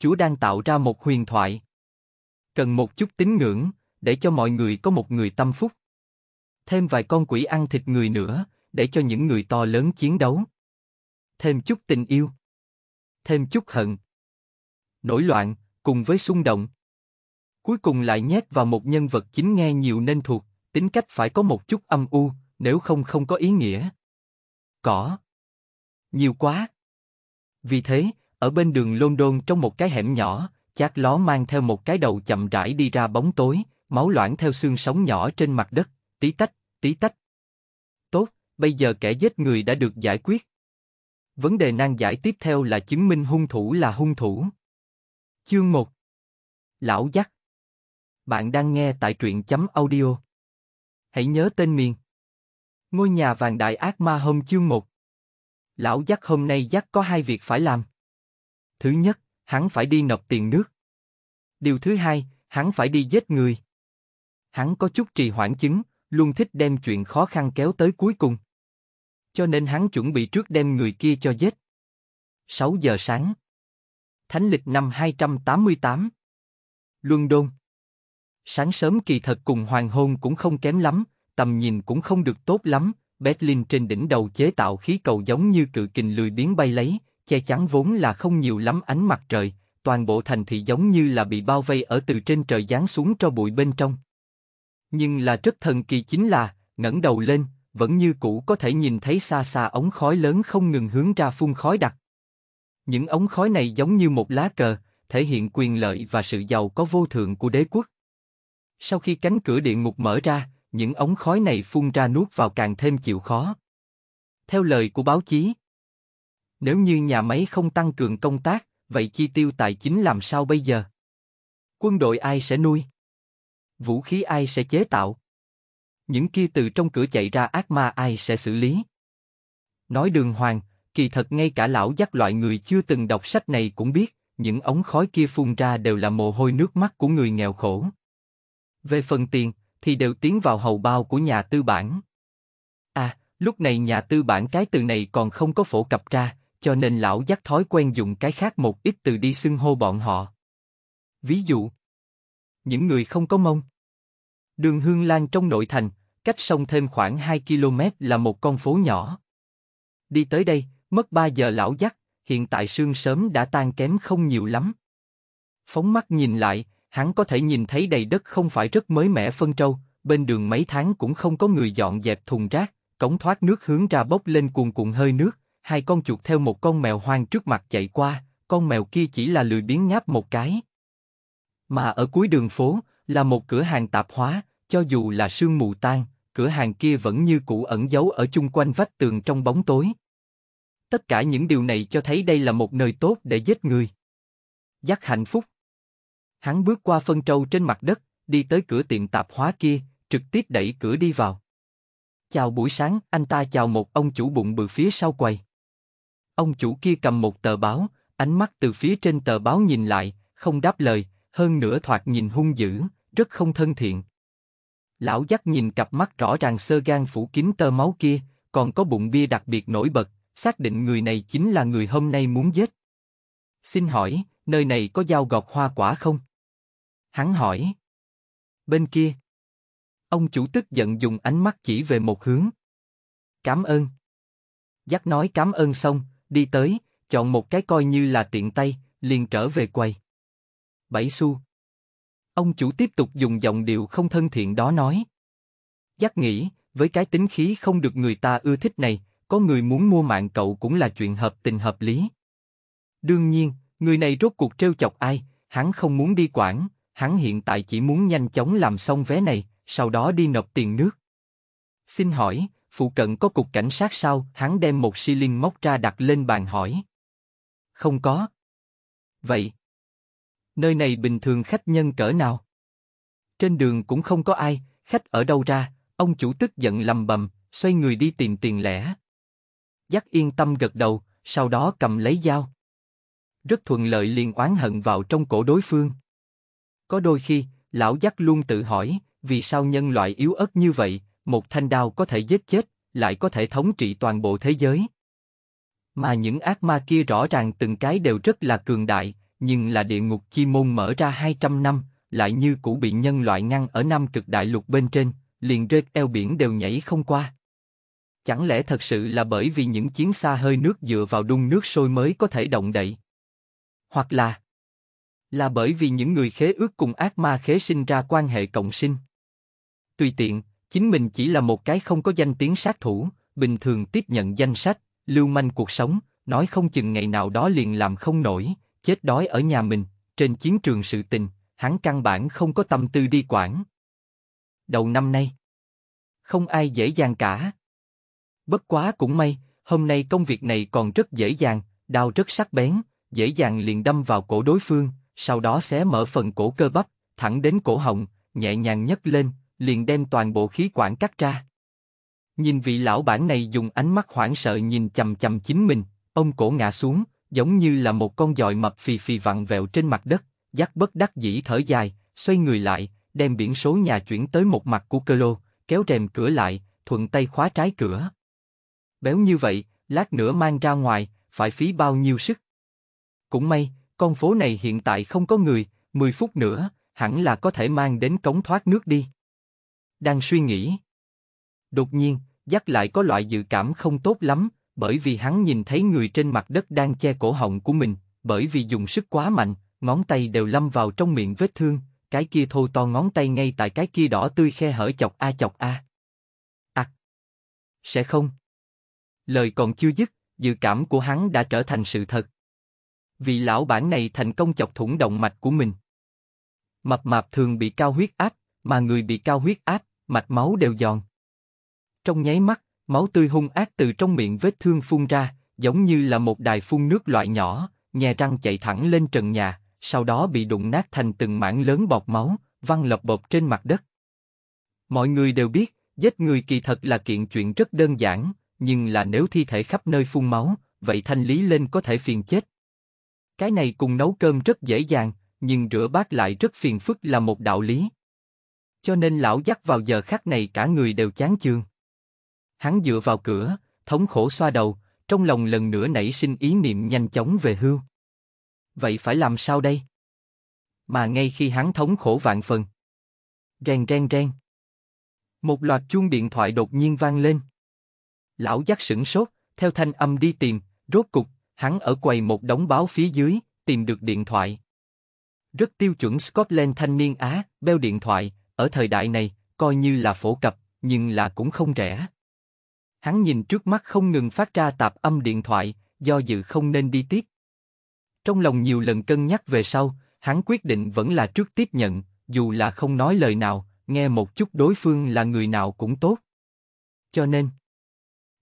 Chúa đang tạo ra một huyền thoại. Cần một chút tín ngưỡng, để cho mọi người có một người tâm phúc. Thêm vài con quỷ ăn thịt người nữa, để cho những người to lớn chiến đấu. Thêm chút tình yêu. Thêm chút hận. Nổi loạn, cùng với xung động. Cuối cùng lại nhét vào một nhân vật chính nghe nhiều nên thuộc, tính cách phải có một chút âm u, nếu không không có ý nghĩa. Cỏ. Nhiều quá. Vì thế, ở bên đường London trong một cái hẻm nhỏ, chát ló mang theo một cái đầu chậm rãi đi ra bóng tối, máu loãng theo xương sống nhỏ trên mặt đất, tí tách, tí tách. Tốt, bây giờ kẻ giết người đã được giải quyết. Vấn đề nan giải tiếp theo là chứng minh hung thủ là hung thủ. Chương 1 Lão Giác Bạn đang nghe tại truyện chấm audio. Hãy nhớ tên miền. Ngôi nhà vàng đại ác ma hôm chương 1 Lão Giác hôm nay Giác có hai việc phải làm. Thứ nhất, hắn phải đi nộp tiền nước. Điều thứ hai, hắn phải đi giết người. Hắn có chút trì hoãn chứng, luôn thích đem chuyện khó khăn kéo tới cuối cùng. Cho nên hắn chuẩn bị trước đem người kia cho giết. 6 giờ sáng. Thánh lịch năm 288. Luân Đôn. Sáng sớm kỳ thật cùng hoàng hôn cũng không kém lắm, tầm nhìn cũng không được tốt lắm, Berlin trên đỉnh đầu chế tạo khí cầu giống như cự kình lười biến bay lấy, che chắn vốn là không nhiều lắm ánh mặt trời, toàn bộ thành thị giống như là bị bao vây ở từ trên trời giáng xuống cho bụi bên trong. Nhưng là rất thần kỳ chính là, ngẩng đầu lên, vẫn như cũ có thể nhìn thấy xa xa ống khói lớn không ngừng hướng ra phun khói đặc. Những ống khói này giống như một lá cờ, thể hiện quyền lợi và sự giàu có vô thượng của đế quốc. Sau khi cánh cửa địa ngục mở ra, những ống khói này phun ra nuốt vào càng thêm chịu khó. Theo lời của báo chí, nếu như nhà máy không tăng cường công tác, vậy chi tiêu tài chính làm sao bây giờ? Quân đội ai sẽ nuôi? Vũ khí ai sẽ chế tạo? Những kia từ trong cửa chạy ra ác ma ai sẽ xử lý? Nói đường hoàng, kỳ thật ngay cả lão giác loại người chưa từng đọc sách này cũng biết, những ống khói kia phun ra đều là mồ hôi nước mắt của người nghèo khổ. Về phần tiền, thì đều tiến vào hầu bao của nhà tư bản. À, lúc này nhà tư bản cái từ này còn không có phổ cập ra, cho nên lão dắt thói quen dùng cái khác một ít từ đi xưng hô bọn họ. Ví dụ, những người không có mông. Đường Hương Lan trong nội thành, cách sông thêm khoảng 2 km là một con phố nhỏ. Đi tới đây, mất 3 giờ lão dắt, hiện tại sương sớm đã tan kém không nhiều lắm. Phóng mắt nhìn lại, hắn có thể nhìn thấy đầy đất không phải rất mới mẻ phân trâu, bên đường mấy tháng cũng không có người dọn dẹp thùng rác, cống thoát nước hướng ra bốc lên cuồn cuộn hơi nước, hai con chuột theo một con mèo hoang trước mặt chạy qua, con mèo kia chỉ là lười biếng ngáp một cái. Mà ở cuối đường phố, là một cửa hàng tạp hóa, cho dù là sương mù tan, cửa hàng kia vẫn như cũ ẩn giấu ở chung quanh vách tường trong bóng tối. Tất cả những điều này cho thấy đây là một nơi tốt để giết người. Giác hạnh phúc. Hắn bước qua phân trâu trên mặt đất, đi tới cửa tiệm tạp hóa kia, trực tiếp đẩy cửa đi vào. Chào buổi sáng, anh ta chào một ông chủ bụng bự phía sau quầy. Ông chủ kia cầm một tờ báo, ánh mắt từ phía trên tờ báo nhìn lại, không đáp lời, hơn nữa thoạt nhìn hung dữ, rất không thân thiện. Lão dắt nhìn cặp mắt rõ ràng sơ gan phủ kín tơ máu kia, còn có bụng bia đặc biệt nổi bật, xác định người này chính là người hôm nay muốn giết. Xin hỏi, nơi này có dao gọt hoa quả không? Hắn hỏi. Bên kia. Ông chủ tức giận dùng ánh mắt chỉ về một hướng. Cảm ơn. Dắt nói cảm ơn xong, đi tới, chọn một cái coi như là tiện tay, liền trở về quầy. Bảy xu. Ông chủ tiếp tục dùng giọng điệu không thân thiện đó nói. Giác nghĩ, với cái tính khí không được người ta ưa thích này, có người muốn mua mạng cậu cũng là chuyện hợp tình hợp lý. Đương nhiên, người này rốt cuộc trêu chọc ai, hắn không muốn đi quản, hắn hiện tại chỉ muốn nhanh chóng làm xong vé này, sau đó đi nộp tiền nước. Xin hỏi, phụ cận có cục cảnh sát sao? Hắn đem một xi linh móc ra đặt lên bàn hỏi. Không có. Vậy, nơi này bình thường khách nhân cỡ nào? Trên đường cũng không có ai, khách ở đâu ra? Ông chủ tức giận lầm bầm, xoay người đi tìm tiền lẻ. Dắt yên tâm gật đầu, sau đó cầm lấy dao. Rất thuận lợi liền oán hận vào trong cổ đối phương. Có đôi khi, lão dắt luôn tự hỏi, vì sao nhân loại yếu ớt như vậy, một thanh đao có thể giết chết, lại có thể thống trị toàn bộ thế giới. Mà những ác ma kia rõ ràng từng cái đều rất là cường đại, nhưng là địa ngục chi môn mở ra 200 năm, lại như cũ bị nhân loại ngăn ở năm cực đại lục bên trên, liền rết eo biển đều nhảy không qua. Chẳng lẽ thật sự là bởi vì những chiến xa hơi nước dựa vào đun nước sôi mới có thể động đậy? Hoặc là là bởi vì những người khế ước cùng ác ma khế sinh ra quan hệ cộng sinh. Tùy tiện, chính mình chỉ là một cái không có danh tiếng sát thủ, bình thường tiếp nhận danh sách, lưu manh cuộc sống, nói không chừng ngày nào đó liền làm không nổi, chết đói ở nhà mình, trên chiến trường sự tình, hắn căn bản không có tâm tư đi quản. Đầu năm nay, không ai dễ dàng cả. Bất quá cũng may, hôm nay công việc này còn rất dễ dàng, đao rất sắc bén, dễ dàng liền đâm vào cổ đối phương, sau đó xé mở phần cổ cơ bắp, thẳng đến cổ họng, nhẹ nhàng nhấc lên, liền đem toàn bộ khí quản cắt ra. Nhìn vị lão bản này dùng ánh mắt hoảng sợ nhìn chầm chầm chính mình, ông cổ ngã xuống, giống như là một con dòi mập phì phì vặn vẹo trên mặt đất, dắt bất đắc dĩ thở dài, xoay người lại, đem biển số nhà chuyển tới một mặt của cơ lô, kéo rèm cửa lại, thuận tay khóa trái cửa. Béo như vậy, lát nữa mang ra ngoài, phải phí bao nhiêu sức. Cũng may, con phố này hiện tại không có người, 10 phút nữa, hẳn là có thể mang đến cống thoát nước đi đang suy nghĩ. Đột nhiên, dắt lại có loại dự cảm không tốt lắm, bởi vì hắn nhìn thấy người trên mặt đất đang che cổ họng của mình, bởi vì dùng sức quá mạnh, ngón tay đều lâm vào trong miệng vết thương, cái kia thô to ngón tay ngay tại cái kia đỏ tươi khe hở chọc a chọc a. À, sẽ không. Lời còn chưa dứt, dự cảm của hắn đã trở thành sự thật. Vị lão bản này thành công chọc thủng động mạch của mình. Mập mạp thường bị cao huyết áp, mà người bị cao huyết áp mạch máu đều giòn. Trong nháy mắt, máu tươi hung ác từ trong miệng vết thương phun ra, giống như là một đài phun nước loại nhỏ, nhè răng chạy thẳng lên trần nhà, sau đó bị đụng nát thành từng mảng lớn bọt máu, văng lập bột trên mặt đất. Mọi người đều biết, giết người kỳ thật là kiện chuyện rất đơn giản, nhưng là nếu thi thể khắp nơi phun máu, vậy thanh lý lên có thể phiền chết. Cái này cùng nấu cơm rất dễ dàng, nhưng rửa bát lại rất phiền phức là một đạo lý cho nên lão dắt vào giờ khắc này cả người đều chán chường. Hắn dựa vào cửa, thống khổ xoa đầu, trong lòng lần nữa nảy sinh ý niệm nhanh chóng về hưu. Vậy phải làm sao đây? Mà ngay khi hắn thống khổ vạn phần. Rèn rèn rèn. Một loạt chuông điện thoại đột nhiên vang lên. Lão dắt sửng sốt, theo thanh âm đi tìm, rốt cục, hắn ở quầy một đống báo phía dưới, tìm được điện thoại. Rất tiêu chuẩn Scotland thanh niên Á, beo điện thoại, ở thời đại này, coi như là phổ cập, nhưng là cũng không rẻ. Hắn nhìn trước mắt không ngừng phát ra tạp âm điện thoại, do dự không nên đi tiếp. Trong lòng nhiều lần cân nhắc về sau, hắn quyết định vẫn là trước tiếp nhận, dù là không nói lời nào, nghe một chút đối phương là người nào cũng tốt. Cho nên,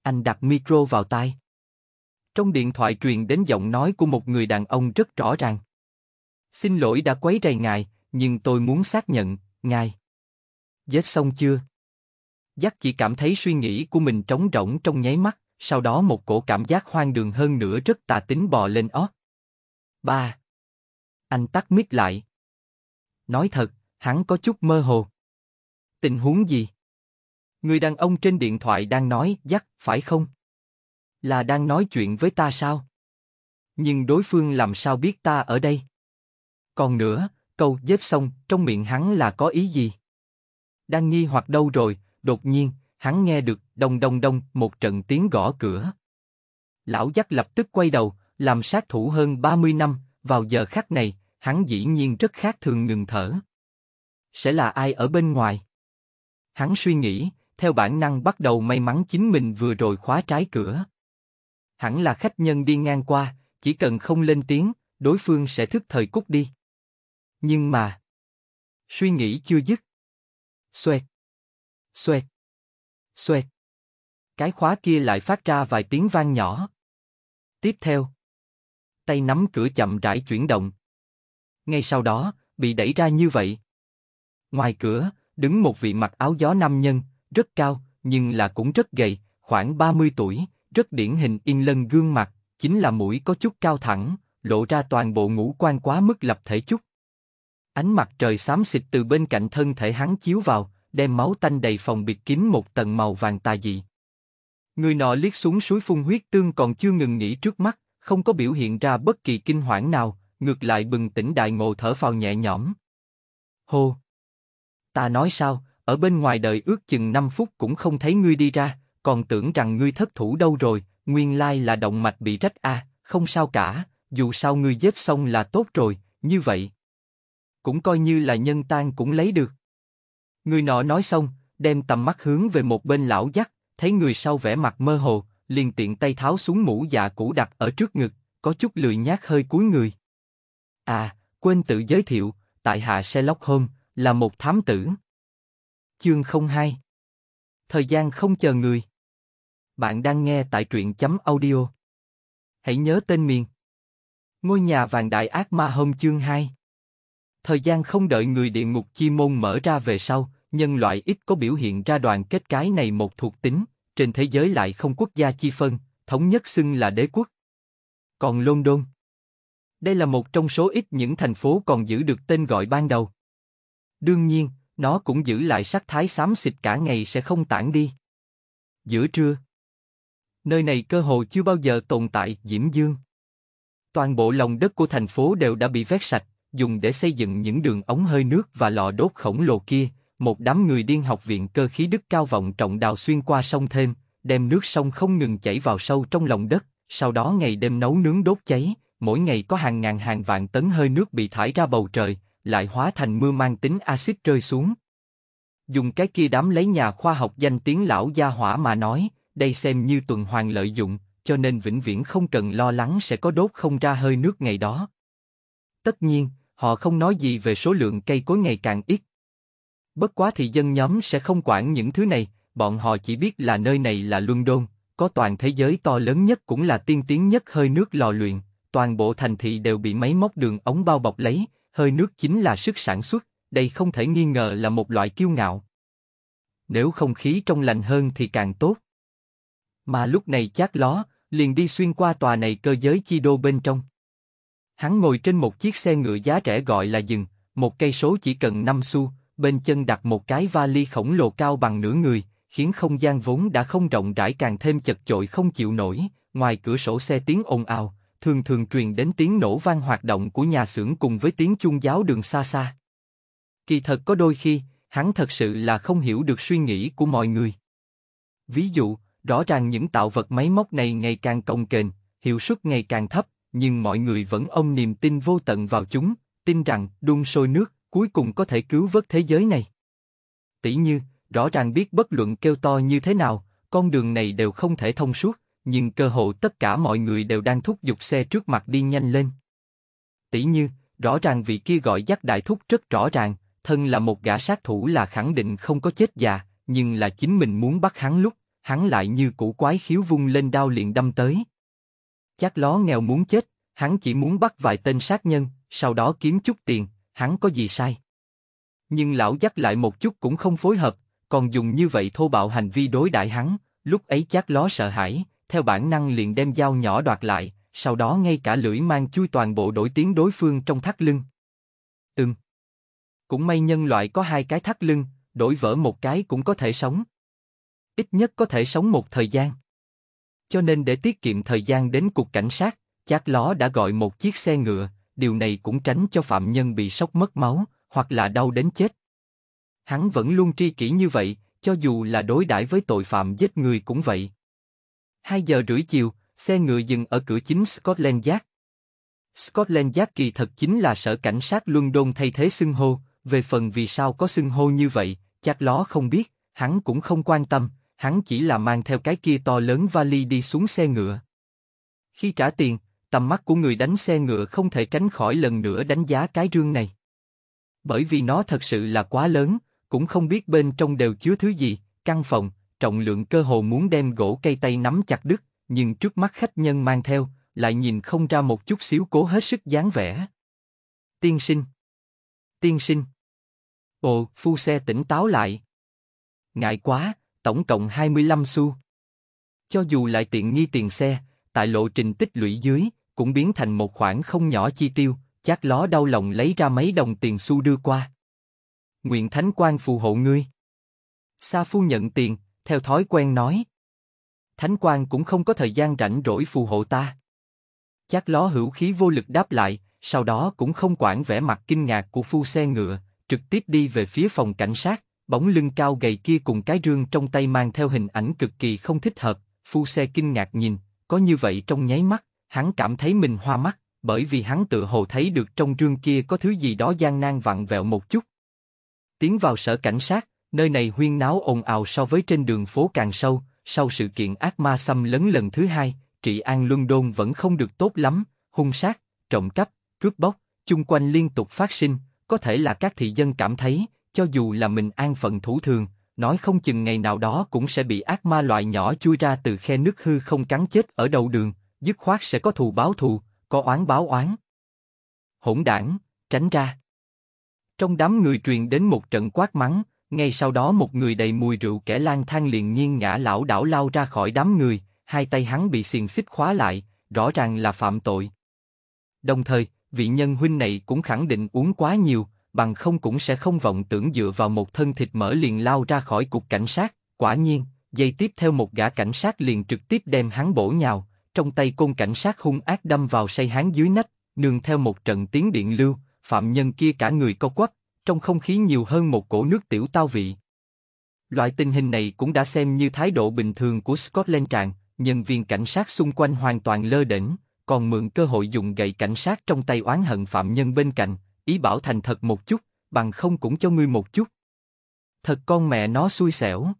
anh đặt micro vào tai. Trong điện thoại truyền đến giọng nói của một người đàn ông rất rõ ràng. Xin lỗi đã quấy rầy ngài, nhưng tôi muốn xác nhận, ngài. Dết xong chưa? Giác chỉ cảm thấy suy nghĩ của mình trống rỗng trong nháy mắt, sau đó một cổ cảm giác hoang đường hơn nữa rất tà tính bò lên óc. Ba. Anh tắt mic lại. Nói thật, hắn có chút mơ hồ. Tình huống gì? Người đàn ông trên điện thoại đang nói, dắt, phải không? Là đang nói chuyện với ta sao? Nhưng đối phương làm sao biết ta ở đây? Còn nữa, câu dết xong trong miệng hắn là có ý gì? đang nghi hoặc đâu rồi, đột nhiên, hắn nghe được đông đông đông một trận tiếng gõ cửa. Lão giác lập tức quay đầu, làm sát thủ hơn 30 năm, vào giờ khắc này, hắn dĩ nhiên rất khác thường ngừng thở. Sẽ là ai ở bên ngoài? Hắn suy nghĩ, theo bản năng bắt đầu may mắn chính mình vừa rồi khóa trái cửa. Hắn là khách nhân đi ngang qua, chỉ cần không lên tiếng, đối phương sẽ thức thời cút đi. Nhưng mà... Suy nghĩ chưa dứt, Xoẹt. Xoẹt. Xoẹt. Cái khóa kia lại phát ra vài tiếng vang nhỏ. Tiếp theo. Tay nắm cửa chậm rãi chuyển động. Ngay sau đó, bị đẩy ra như vậy. Ngoài cửa, đứng một vị mặc áo gió nam nhân, rất cao, nhưng là cũng rất gầy, khoảng 30 tuổi, rất điển hình in lân gương mặt, chính là mũi có chút cao thẳng, lộ ra toàn bộ ngũ quan quá mức lập thể chút. Ánh mặt trời xám xịt từ bên cạnh thân thể hắn chiếu vào, đem máu tanh đầy phòng biệt kín một tầng màu vàng tà dị. Người nọ liếc xuống suối phun huyết tương còn chưa ngừng nghỉ trước mắt, không có biểu hiện ra bất kỳ kinh hoảng nào, ngược lại bừng tỉnh đại ngộ thở phào nhẹ nhõm. Hô! Ta nói sao, ở bên ngoài đời ước chừng 5 phút cũng không thấy ngươi đi ra, còn tưởng rằng ngươi thất thủ đâu rồi, nguyên lai là động mạch bị rách a, à, không sao cả, dù sao ngươi giết xong là tốt rồi, như vậy cũng coi như là nhân tan cũng lấy được. Người nọ nói xong, đem tầm mắt hướng về một bên lão dắt, thấy người sau vẻ mặt mơ hồ, liền tiện tay tháo xuống mũ dạ cũ đặt ở trước ngực, có chút lười nhát hơi cúi người. À, quên tự giới thiệu, tại hạ Sherlock Holmes, là một thám tử. Chương 02 Thời gian không chờ người. Bạn đang nghe tại truyện chấm audio. Hãy nhớ tên miền. Ngôi nhà vàng đại ác ma hôm chương 2 Thời gian không đợi người địa ngục chi môn mở ra về sau, nhân loại ít có biểu hiện ra đoàn kết cái này một thuộc tính, trên thế giới lại không quốc gia chi phân, thống nhất xưng là đế quốc. Còn London Đây là một trong số ít những thành phố còn giữ được tên gọi ban đầu. Đương nhiên, nó cũng giữ lại sắc thái xám xịt cả ngày sẽ không tản đi. Giữa trưa Nơi này cơ hồ chưa bao giờ tồn tại diễm dương. Toàn bộ lòng đất của thành phố đều đã bị vét sạch, dùng để xây dựng những đường ống hơi nước và lò đốt khổng lồ kia, một đám người điên học viện cơ khí đức cao vọng trọng đào xuyên qua sông thêm, đem nước sông không ngừng chảy vào sâu trong lòng đất, sau đó ngày đêm nấu nướng đốt cháy, mỗi ngày có hàng ngàn hàng vạn tấn hơi nước bị thải ra bầu trời, lại hóa thành mưa mang tính axit rơi xuống. Dùng cái kia đám lấy nhà khoa học danh tiếng lão gia hỏa mà nói, đây xem như tuần hoàn lợi dụng, cho nên vĩnh viễn không cần lo lắng sẽ có đốt không ra hơi nước ngày đó. Tất nhiên, họ không nói gì về số lượng cây cối ngày càng ít. Bất quá thì dân nhóm sẽ không quản những thứ này, bọn họ chỉ biết là nơi này là Luân Đôn, có toàn thế giới to lớn nhất cũng là tiên tiến nhất hơi nước lò luyện, toàn bộ thành thị đều bị máy móc đường ống bao bọc lấy, hơi nước chính là sức sản xuất, đây không thể nghi ngờ là một loại kiêu ngạo. Nếu không khí trong lành hơn thì càng tốt. Mà lúc này chắc ló, liền đi xuyên qua tòa này cơ giới chi đô bên trong. Hắn ngồi trên một chiếc xe ngựa giá rẻ gọi là dừng, một cây số chỉ cần 5 xu, bên chân đặt một cái vali khổng lồ cao bằng nửa người, khiến không gian vốn đã không rộng rãi càng thêm chật chội không chịu nổi, ngoài cửa sổ xe tiếng ồn ào, thường thường truyền đến tiếng nổ vang hoạt động của nhà xưởng cùng với tiếng chuông giáo đường xa xa. Kỳ thật có đôi khi, hắn thật sự là không hiểu được suy nghĩ của mọi người. Ví dụ, rõ ràng những tạo vật máy móc này ngày càng cồng kềnh, hiệu suất ngày càng thấp, nhưng mọi người vẫn ông niềm tin vô tận vào chúng, tin rằng đun sôi nước cuối cùng có thể cứu vớt thế giới này. Tỷ như, rõ ràng biết bất luận kêu to như thế nào, con đường này đều không thể thông suốt, nhưng cơ hội tất cả mọi người đều đang thúc giục xe trước mặt đi nhanh lên. Tỷ như, rõ ràng vị kia gọi giác đại thúc rất rõ ràng, thân là một gã sát thủ là khẳng định không có chết già, nhưng là chính mình muốn bắt hắn lúc, hắn lại như củ quái khiếu vung lên đao liền đâm tới. Chắc ló nghèo muốn chết, hắn chỉ muốn bắt vài tên sát nhân, sau đó kiếm chút tiền, hắn có gì sai. Nhưng lão dắt lại một chút cũng không phối hợp, còn dùng như vậy thô bạo hành vi đối đại hắn, lúc ấy chắc ló sợ hãi, theo bản năng liền đem dao nhỏ đoạt lại, sau đó ngay cả lưỡi mang chui toàn bộ đổi tiếng đối phương trong thắt lưng. Ừm. Cũng may nhân loại có hai cái thắt lưng, đổi vỡ một cái cũng có thể sống. Ít nhất có thể sống một thời gian. Cho nên để tiết kiệm thời gian đến cục cảnh sát, chắc ló đã gọi một chiếc xe ngựa, điều này cũng tránh cho phạm nhân bị sốc mất máu, hoặc là đau đến chết. Hắn vẫn luôn tri kỷ như vậy, cho dù là đối đãi với tội phạm giết người cũng vậy. Hai giờ rưỡi chiều, xe ngựa dừng ở cửa chính Scotland Yard. Scotland Yard kỳ thật chính là sở cảnh sát London thay thế xưng hô, về phần vì sao có xưng hô như vậy, chắc ló không biết, hắn cũng không quan tâm, hắn chỉ là mang theo cái kia to lớn vali đi xuống xe ngựa. Khi trả tiền, tầm mắt của người đánh xe ngựa không thể tránh khỏi lần nữa đánh giá cái rương này. Bởi vì nó thật sự là quá lớn, cũng không biết bên trong đều chứa thứ gì, căn phòng, trọng lượng cơ hồ muốn đem gỗ cây tay nắm chặt đứt, nhưng trước mắt khách nhân mang theo, lại nhìn không ra một chút xíu cố hết sức dáng vẻ. Tiên sinh! Tiên sinh! Ồ, phu xe tỉnh táo lại. Ngại quá, tổng cộng 25 xu. Cho dù lại tiện nghi tiền xe, tại lộ trình tích lũy dưới, cũng biến thành một khoản không nhỏ chi tiêu, Chắc ló đau lòng lấy ra mấy đồng tiền xu đưa qua. Nguyện Thánh Quang phù hộ ngươi. Sa Phu nhận tiền, theo thói quen nói. Thánh Quang cũng không có thời gian rảnh rỗi phù hộ ta. Chắc ló hữu khí vô lực đáp lại, sau đó cũng không quản vẻ mặt kinh ngạc của phu xe ngựa, trực tiếp đi về phía phòng cảnh sát bóng lưng cao gầy kia cùng cái rương trong tay mang theo hình ảnh cực kỳ không thích hợp, phu xe kinh ngạc nhìn, có như vậy trong nháy mắt, hắn cảm thấy mình hoa mắt, bởi vì hắn tự hồ thấy được trong rương kia có thứ gì đó gian nan vặn vẹo một chút. Tiến vào sở cảnh sát, nơi này huyên náo ồn ào so với trên đường phố càng sâu, sau sự kiện ác ma xâm lấn lần thứ hai, trị an Luân Đôn vẫn không được tốt lắm, hung sát, trộm cắp, cướp bóc, chung quanh liên tục phát sinh, có thể là các thị dân cảm thấy, cho dù là mình an phận thủ thường, nói không chừng ngày nào đó cũng sẽ bị ác ma loại nhỏ chui ra từ khe nước hư không cắn chết ở đầu đường, dứt khoát sẽ có thù báo thù, có oán báo oán. Hỗn đảng, tránh ra. Trong đám người truyền đến một trận quát mắng, ngay sau đó một người đầy mùi rượu kẻ lang thang liền nhiên ngã lão đảo lao ra khỏi đám người, hai tay hắn bị xiềng xích khóa lại, rõ ràng là phạm tội. Đồng thời, vị nhân huynh này cũng khẳng định uống quá nhiều, bằng không cũng sẽ không vọng tưởng dựa vào một thân thịt mỡ liền lao ra khỏi cục cảnh sát. Quả nhiên, giây tiếp theo một gã cảnh sát liền trực tiếp đem hắn bổ nhào, trong tay côn cảnh sát hung ác đâm vào say hắn dưới nách, nương theo một trận tiếng điện lưu, phạm nhân kia cả người co quắp, trong không khí nhiều hơn một cổ nước tiểu tao vị. Loại tình hình này cũng đã xem như thái độ bình thường của Scotland Tràng, nhân viên cảnh sát xung quanh hoàn toàn lơ đễnh, còn mượn cơ hội dùng gậy cảnh sát trong tay oán hận phạm nhân bên cạnh, ý bảo thành thật một chút, bằng không cũng cho ngươi một chút. Thật con mẹ nó xui xẻo.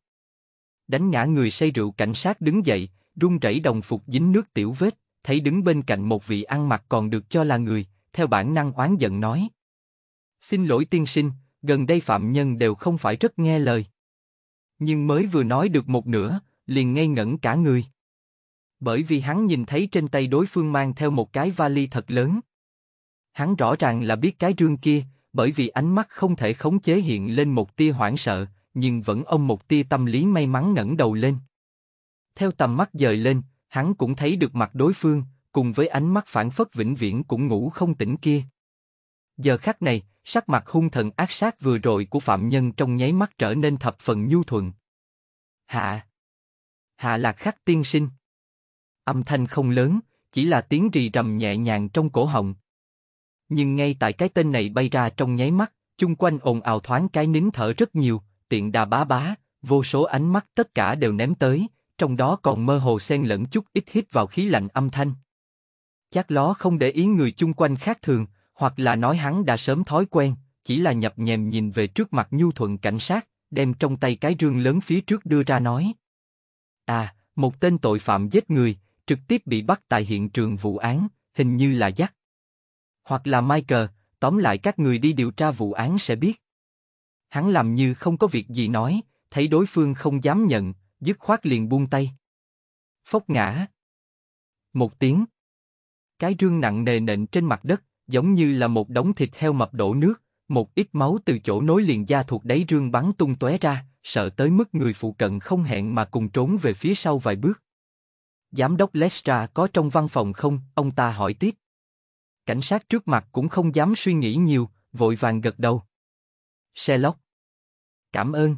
Đánh ngã người say rượu cảnh sát đứng dậy, run rẩy đồng phục dính nước tiểu vết, thấy đứng bên cạnh một vị ăn mặc còn được cho là người, theo bản năng oán giận nói. Xin lỗi tiên sinh, gần đây phạm nhân đều không phải rất nghe lời. Nhưng mới vừa nói được một nửa, liền ngây ngẩn cả người. Bởi vì hắn nhìn thấy trên tay đối phương mang theo một cái vali thật lớn. Hắn rõ ràng là biết cái rương kia, bởi vì ánh mắt không thể khống chế hiện lên một tia hoảng sợ, nhưng vẫn ông một tia tâm lý may mắn ngẩng đầu lên. Theo tầm mắt dời lên, hắn cũng thấy được mặt đối phương, cùng với ánh mắt phản phất vĩnh viễn cũng ngủ không tỉnh kia. Giờ khắc này, sắc mặt hung thần ác sát vừa rồi của phạm nhân trong nháy mắt trở nên thập phần nhu thuận. Hạ! Hạ lạc khắc tiên sinh. Âm thanh không lớn, chỉ là tiếng rì rầm nhẹ nhàng trong cổ họng. Nhưng ngay tại cái tên này bay ra trong nháy mắt, chung quanh ồn ào thoáng cái nín thở rất nhiều, tiện đà bá bá, vô số ánh mắt tất cả đều ném tới, trong đó còn mơ hồ xen lẫn chút ít hít vào khí lạnh âm thanh. Chắc ló không để ý người chung quanh khác thường, hoặc là nói hắn đã sớm thói quen, chỉ là nhập nhèm nhìn về trước mặt nhu thuận cảnh sát, đem trong tay cái rương lớn phía trước đưa ra nói. À, một tên tội phạm giết người, trực tiếp bị bắt tại hiện trường vụ án, hình như là dắt hoặc là Michael, tóm lại các người đi điều tra vụ án sẽ biết. Hắn làm như không có việc gì nói, thấy đối phương không dám nhận, dứt khoát liền buông tay. Phốc ngã. Một tiếng. Cái rương nặng nề nện trên mặt đất, giống như là một đống thịt heo mập đổ nước, một ít máu từ chỗ nối liền da thuộc đáy rương bắn tung tóe ra, sợ tới mức người phụ cận không hẹn mà cùng trốn về phía sau vài bước. Giám đốc Lestra có trong văn phòng không? Ông ta hỏi tiếp. Cảnh sát trước mặt cũng không dám suy nghĩ nhiều, vội vàng gật đầu. xe Sherlock. Cảm ơn.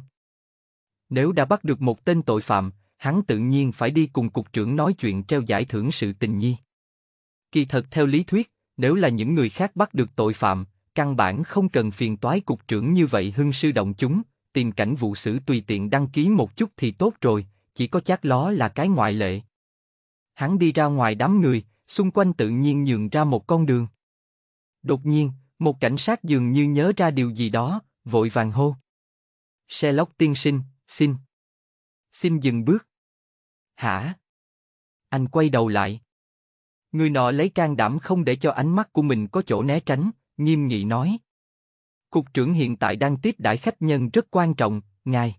Nếu đã bắt được một tên tội phạm, hắn tự nhiên phải đi cùng cục trưởng nói chuyện treo giải thưởng sự tình nhi. Kỳ thật theo lý thuyết, nếu là những người khác bắt được tội phạm, căn bản không cần phiền toái cục trưởng như vậy hưng sư động chúng, tìm cảnh vụ xử tùy tiện đăng ký một chút thì tốt rồi, chỉ có chát ló là cái ngoại lệ. Hắn đi ra ngoài đám người, xung quanh tự nhiên nhường ra một con đường. Đột nhiên, một cảnh sát dường như nhớ ra điều gì đó, vội vàng hô. Sherlock tiên sinh, xin. Xin dừng bước. Hả? Anh quay đầu lại. Người nọ lấy can đảm không để cho ánh mắt của mình có chỗ né tránh, nghiêm nghị nói. Cục trưởng hiện tại đang tiếp đãi khách nhân rất quan trọng, ngài.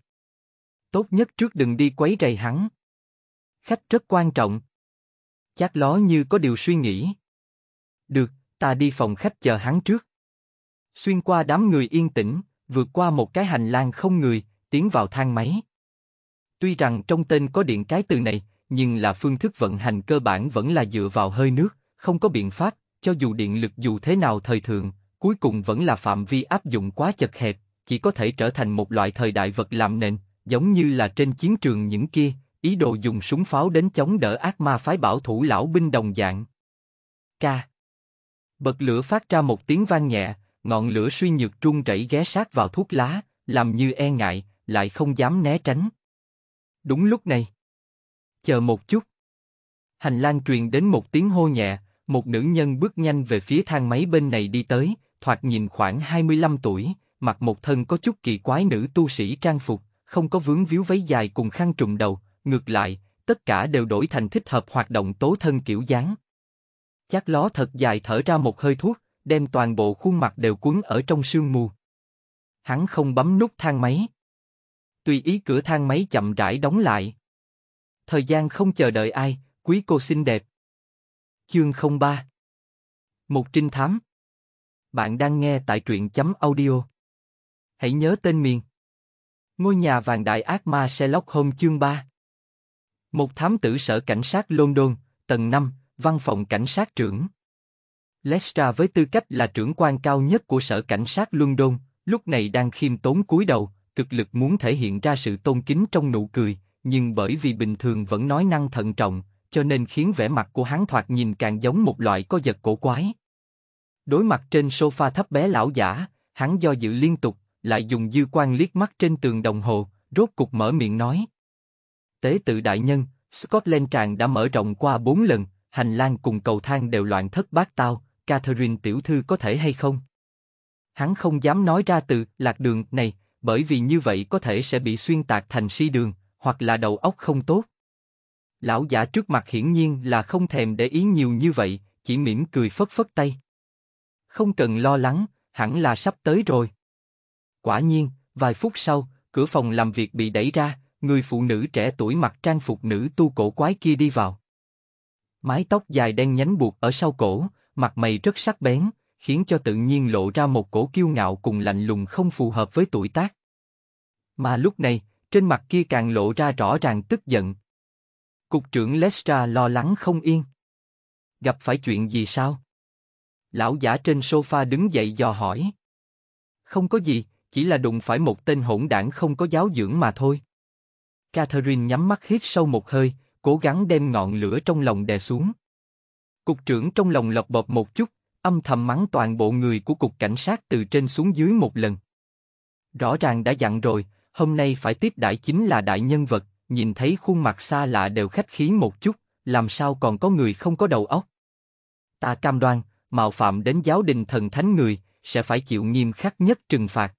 Tốt nhất trước đừng đi quấy rầy hắn. Khách rất quan trọng. Chát ló như có điều suy nghĩ. Được, ta đi phòng khách chờ hắn trước. Xuyên qua đám người yên tĩnh, vượt qua một cái hành lang không người, tiến vào thang máy. Tuy rằng trong tên có điện cái từ này, nhưng là phương thức vận hành cơ bản vẫn là dựa vào hơi nước, không có biện pháp, cho dù điện lực dù thế nào thời thượng, cuối cùng vẫn là phạm vi áp dụng quá chật hẹp, chỉ có thể trở thành một loại thời đại vật làm nền, giống như là trên chiến trường những kia, ý đồ dùng súng pháo đến chống đỡ ác ma phái bảo thủ lão binh đồng dạng. Ca. Bật lửa phát ra một tiếng vang nhẹ, ngọn lửa suy nhược trung rẩy ghé sát vào thuốc lá, làm như e ngại, lại không dám né tránh. Đúng lúc này. Chờ một chút. Hành lang truyền đến một tiếng hô nhẹ, một nữ nhân bước nhanh về phía thang máy bên này đi tới, thoạt nhìn khoảng 25 tuổi, mặc một thân có chút kỳ quái nữ tu sĩ trang phục, không có vướng víu váy dài cùng khăn trùm đầu, ngược lại, tất cả đều đổi thành thích hợp hoạt động tố thân kiểu dáng. Chắc ló thật dài thở ra một hơi thuốc, đem toàn bộ khuôn mặt đều cuốn ở trong sương mù. Hắn không bấm nút thang máy. Tùy ý cửa thang máy chậm rãi đóng lại. Thời gian không chờ đợi ai, quý cô xinh đẹp. Chương 03 Một trinh thám Bạn đang nghe tại truyện chấm audio. Hãy nhớ tên miền. Ngôi nhà vàng đại ác ma Sherlock Holmes chương 3 một thám tử sở cảnh sát London, tầng 5, văn phòng cảnh sát trưởng. Lestra với tư cách là trưởng quan cao nhất của sở cảnh sát London, lúc này đang khiêm tốn cúi đầu, cực lực muốn thể hiện ra sự tôn kính trong nụ cười, nhưng bởi vì bình thường vẫn nói năng thận trọng, cho nên khiến vẻ mặt của hắn thoạt nhìn càng giống một loại có giật cổ quái. Đối mặt trên sofa thấp bé lão giả, hắn do dự liên tục, lại dùng dư quan liếc mắt trên tường đồng hồ, rốt cục mở miệng nói. Tế tự đại nhân, Scotland tràng đã mở rộng qua bốn lần, hành lang cùng cầu thang đều loạn thất bát tao, Catherine tiểu thư có thể hay không? Hắn không dám nói ra từ lạc đường này, bởi vì như vậy có thể sẽ bị xuyên tạc thành si đường, hoặc là đầu óc không tốt. Lão giả trước mặt hiển nhiên là không thèm để ý nhiều như vậy, chỉ mỉm cười phất phất tay. Không cần lo lắng, hẳn là sắp tới rồi. Quả nhiên, vài phút sau, cửa phòng làm việc bị đẩy ra, người phụ nữ trẻ tuổi mặc trang phục nữ tu cổ quái kia đi vào. Mái tóc dài đen nhánh buộc ở sau cổ, mặt mày rất sắc bén, khiến cho tự nhiên lộ ra một cổ kiêu ngạo cùng lạnh lùng không phù hợp với tuổi tác. Mà lúc này, trên mặt kia càng lộ ra rõ ràng tức giận. Cục trưởng Lestra lo lắng không yên. Gặp phải chuyện gì sao? Lão giả trên sofa đứng dậy dò hỏi. Không có gì, chỉ là đụng phải một tên hỗn đảng không có giáo dưỡng mà thôi. Catherine nhắm mắt hít sâu một hơi, cố gắng đem ngọn lửa trong lòng đè xuống. Cục trưởng trong lòng lọc bọt một chút, âm thầm mắng toàn bộ người của cục cảnh sát từ trên xuống dưới một lần. Rõ ràng đã dặn rồi, hôm nay phải tiếp đại chính là đại nhân vật, nhìn thấy khuôn mặt xa lạ đều khách khí một chút, làm sao còn có người không có đầu óc. Ta cam đoan, mạo phạm đến giáo đình thần thánh người, sẽ phải chịu nghiêm khắc nhất trừng phạt.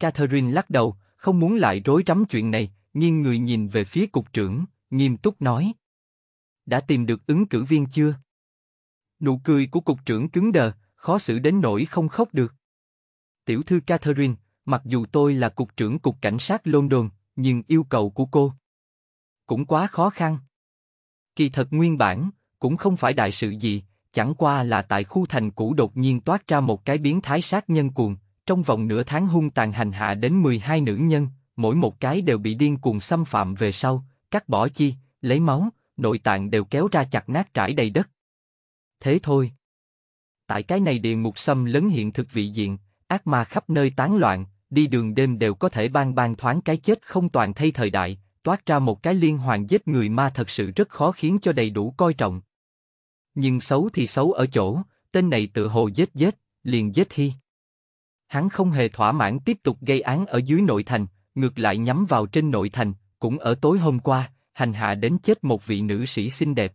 Catherine lắc đầu, không muốn lại rối rắm chuyện này, nghiêng người nhìn về phía cục trưởng, nghiêm túc nói. Đã tìm được ứng cử viên chưa? Nụ cười của cục trưởng cứng đờ, khó xử đến nỗi không khóc được. Tiểu thư Catherine, mặc dù tôi là cục trưởng cục cảnh sát London, nhưng yêu cầu của cô cũng quá khó khăn. Kỳ thật nguyên bản, cũng không phải đại sự gì, chẳng qua là tại khu thành cũ đột nhiên toát ra một cái biến thái sát nhân cuồng, trong vòng nửa tháng hung tàn hành hạ đến 12 nữ nhân, mỗi một cái đều bị điên cuồng xâm phạm về sau, cắt bỏ chi, lấy máu, nội tạng đều kéo ra chặt nát trải đầy đất. Thế thôi. Tại cái này địa ngục xâm lấn hiện thực vị diện, ác ma khắp nơi tán loạn, đi đường đêm đều có thể ban ban thoáng cái chết không toàn thay thời đại, toát ra một cái liên hoàn giết người ma thật sự rất khó khiến cho đầy đủ coi trọng. Nhưng xấu thì xấu ở chỗ, tên này tự hồ giết giết, liền giết thi. Hắn không hề thỏa mãn tiếp tục gây án ở dưới nội thành, ngược lại nhắm vào trên nội thành, cũng ở tối hôm qua, hành hạ đến chết một vị nữ sĩ xinh đẹp.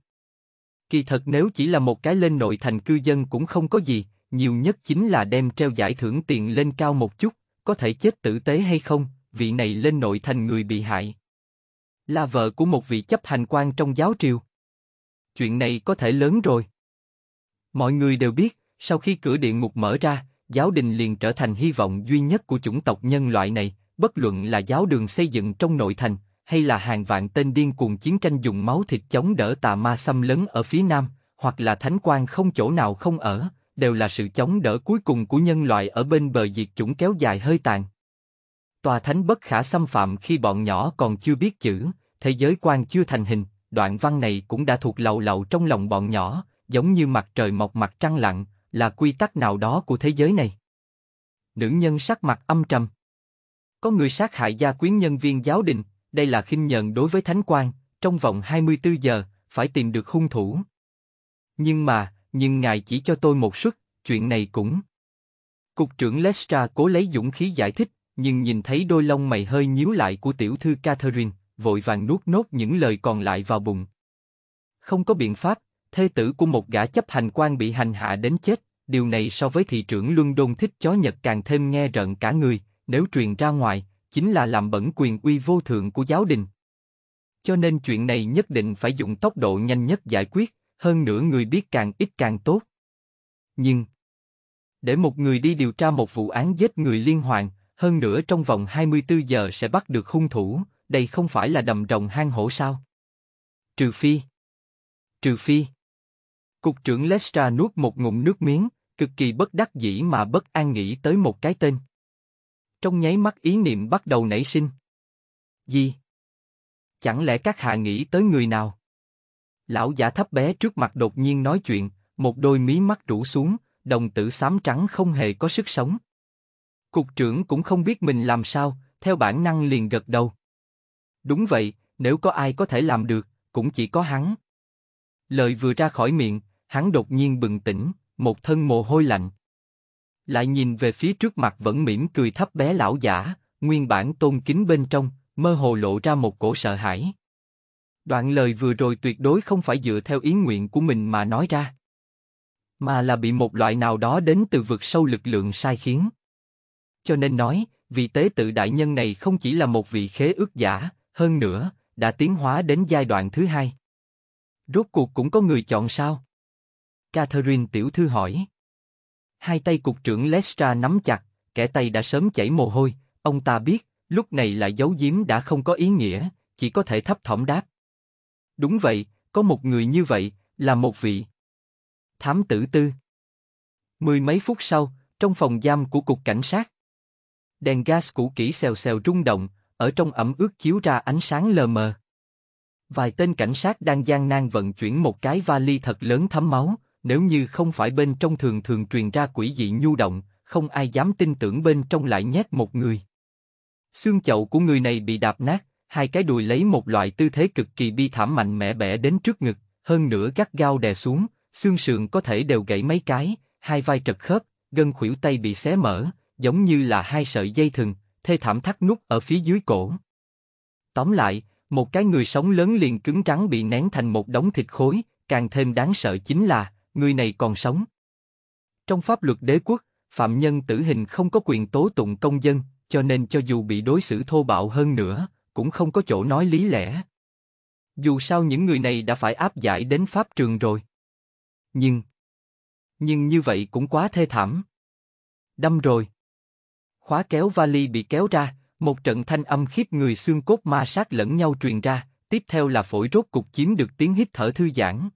Kỳ thật nếu chỉ là một cái lên nội thành cư dân cũng không có gì, nhiều nhất chính là đem treo giải thưởng tiền lên cao một chút, có thể chết tử tế hay không, vị này lên nội thành người bị hại. Là vợ của một vị chấp hành quan trong giáo triều. Chuyện này có thể lớn rồi. Mọi người đều biết, sau khi cửa địa ngục mở ra, giáo đình liền trở thành hy vọng duy nhất của chủng tộc nhân loại này, bất luận là giáo đường xây dựng trong nội thành, hay là hàng vạn tên điên cuồng chiến tranh dùng máu thịt chống đỡ tà ma xâm lấn ở phía nam, hoặc là thánh quan không chỗ nào không ở, đều là sự chống đỡ cuối cùng của nhân loại ở bên bờ diệt chủng kéo dài hơi tàn. Tòa thánh bất khả xâm phạm khi bọn nhỏ còn chưa biết chữ, thế giới quan chưa thành hình, đoạn văn này cũng đã thuộc lậu lậu trong lòng bọn nhỏ, giống như mặt trời mọc mặt trăng lặn, là quy tắc nào đó của thế giới này. Nữ nhân sắc mặt âm trầm. Có người sát hại gia quyến nhân viên giáo đình, đây là khinh nhận đối với thánh quan, trong vòng 24 giờ, phải tìm được hung thủ. Nhưng mà, nhưng ngài chỉ cho tôi một suất, chuyện này cũng... Cục trưởng Lestra cố lấy dũng khí giải thích, nhưng nhìn thấy đôi lông mày hơi nhíu lại của tiểu thư Catherine, vội vàng nuốt nốt những lời còn lại vào bụng. Không có biện pháp, thê tử của một gã chấp hành quan bị hành hạ đến chết, điều này so với thị trưởng Luân Đôn thích chó Nhật càng thêm nghe rợn cả người, nếu truyền ra ngoài, chính là làm bẩn quyền uy vô thượng của giáo đình. Cho nên chuyện này nhất định phải dùng tốc độ nhanh nhất giải quyết, hơn nữa người biết càng ít càng tốt. Nhưng, để một người đi điều tra một vụ án giết người liên hoàn, hơn nữa trong vòng 24 giờ sẽ bắt được hung thủ, đây không phải là đầm rồng hang hổ sao? Trừ phi. Trừ phi. Cục trưởng Lestra nuốt một ngụm nước miếng, cực kỳ bất đắc dĩ mà bất an nghĩ tới một cái tên. Trong nháy mắt ý niệm bắt đầu nảy sinh. Gì? Chẳng lẽ các hạ nghĩ tới người nào? Lão giả thấp bé trước mặt đột nhiên nói chuyện, một đôi mí mắt rũ xuống, đồng tử xám trắng không hề có sức sống. Cục trưởng cũng không biết mình làm sao, theo bản năng liền gật đầu. Đúng vậy, nếu có ai có thể làm được, cũng chỉ có hắn. Lời vừa ra khỏi miệng, hắn đột nhiên bừng tỉnh, một thân mồ hôi lạnh lại nhìn về phía trước mặt vẫn mỉm cười thấp bé lão giả, nguyên bản tôn kính bên trong, mơ hồ lộ ra một cổ sợ hãi. Đoạn lời vừa rồi tuyệt đối không phải dựa theo ý nguyện của mình mà nói ra, mà là bị một loại nào đó đến từ vực sâu lực lượng sai khiến. Cho nên nói, vị tế tự đại nhân này không chỉ là một vị khế ước giả, hơn nữa, đã tiến hóa đến giai đoạn thứ hai. Rốt cuộc cũng có người chọn sao? Catherine tiểu thư hỏi. Hai tay cục trưởng Lestra nắm chặt, kẻ tay đã sớm chảy mồ hôi, ông ta biết, lúc này lại giấu giếm đã không có ý nghĩa, chỉ có thể thấp thỏm đáp. Đúng vậy, có một người như vậy, là một vị. Thám tử tư. Mười mấy phút sau, trong phòng giam của cục cảnh sát. Đèn gas cũ kỹ xèo xèo rung động, ở trong ẩm ướt chiếu ra ánh sáng lờ mờ. Vài tên cảnh sát đang gian nan vận chuyển một cái vali thật lớn thấm máu, nếu như không phải bên trong thường thường truyền ra quỷ dị nhu động, không ai dám tin tưởng bên trong lại nhét một người. Xương chậu của người này bị đạp nát, hai cái đùi lấy một loại tư thế cực kỳ bi thảm mạnh mẽ bẻ đến trước ngực, hơn nữa gắt gao đè xuống, xương sườn có thể đều gãy mấy cái, hai vai trật khớp, gân khuỷu tay bị xé mở, giống như là hai sợi dây thừng, thê thảm thắt nút ở phía dưới cổ. Tóm lại, một cái người sống lớn liền cứng trắng bị nén thành một đống thịt khối, càng thêm đáng sợ chính là, người này còn sống. Trong pháp luật đế quốc, phạm nhân tử hình không có quyền tố tụng công dân, cho nên cho dù bị đối xử thô bạo hơn nữa, cũng không có chỗ nói lý lẽ. Dù sao những người này đã phải áp giải đến pháp trường rồi. Nhưng, nhưng như vậy cũng quá thê thảm. Đâm rồi. Khóa kéo vali bị kéo ra, một trận thanh âm khiếp người xương cốt ma sát lẫn nhau truyền ra, tiếp theo là phổi rốt cục chiếm được tiếng hít thở thư giãn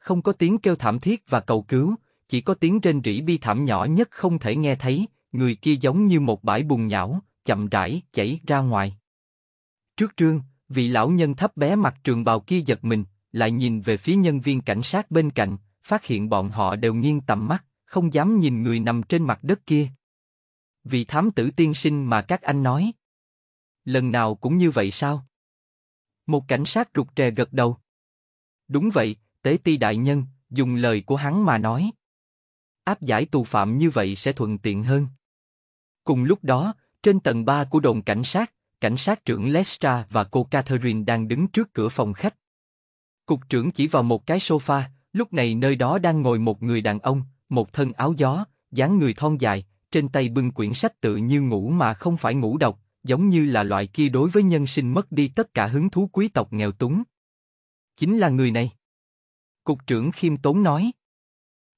không có tiếng kêu thảm thiết và cầu cứu, chỉ có tiếng rên rỉ bi thảm nhỏ nhất không thể nghe thấy, người kia giống như một bãi bùn nhão, chậm rãi chảy ra ngoài. Trước trương, vị lão nhân thấp bé mặt trường bào kia giật mình, lại nhìn về phía nhân viên cảnh sát bên cạnh, phát hiện bọn họ đều nghiêng tầm mắt, không dám nhìn người nằm trên mặt đất kia. Vị thám tử tiên sinh mà các anh nói. Lần nào cũng như vậy sao? Một cảnh sát rụt rè gật đầu. Đúng vậy, Tế ti đại nhân, dùng lời của hắn mà nói. Áp giải tù phạm như vậy sẽ thuận tiện hơn. Cùng lúc đó, trên tầng 3 của đồn cảnh sát, cảnh sát trưởng Lestra và cô Catherine đang đứng trước cửa phòng khách. Cục trưởng chỉ vào một cái sofa, lúc này nơi đó đang ngồi một người đàn ông, một thân áo gió, dáng người thon dài, trên tay bưng quyển sách tự như ngủ mà không phải ngủ đọc, giống như là loại kia đối với nhân sinh mất đi tất cả hứng thú quý tộc nghèo túng. Chính là người này. Cục trưởng khiêm tốn nói.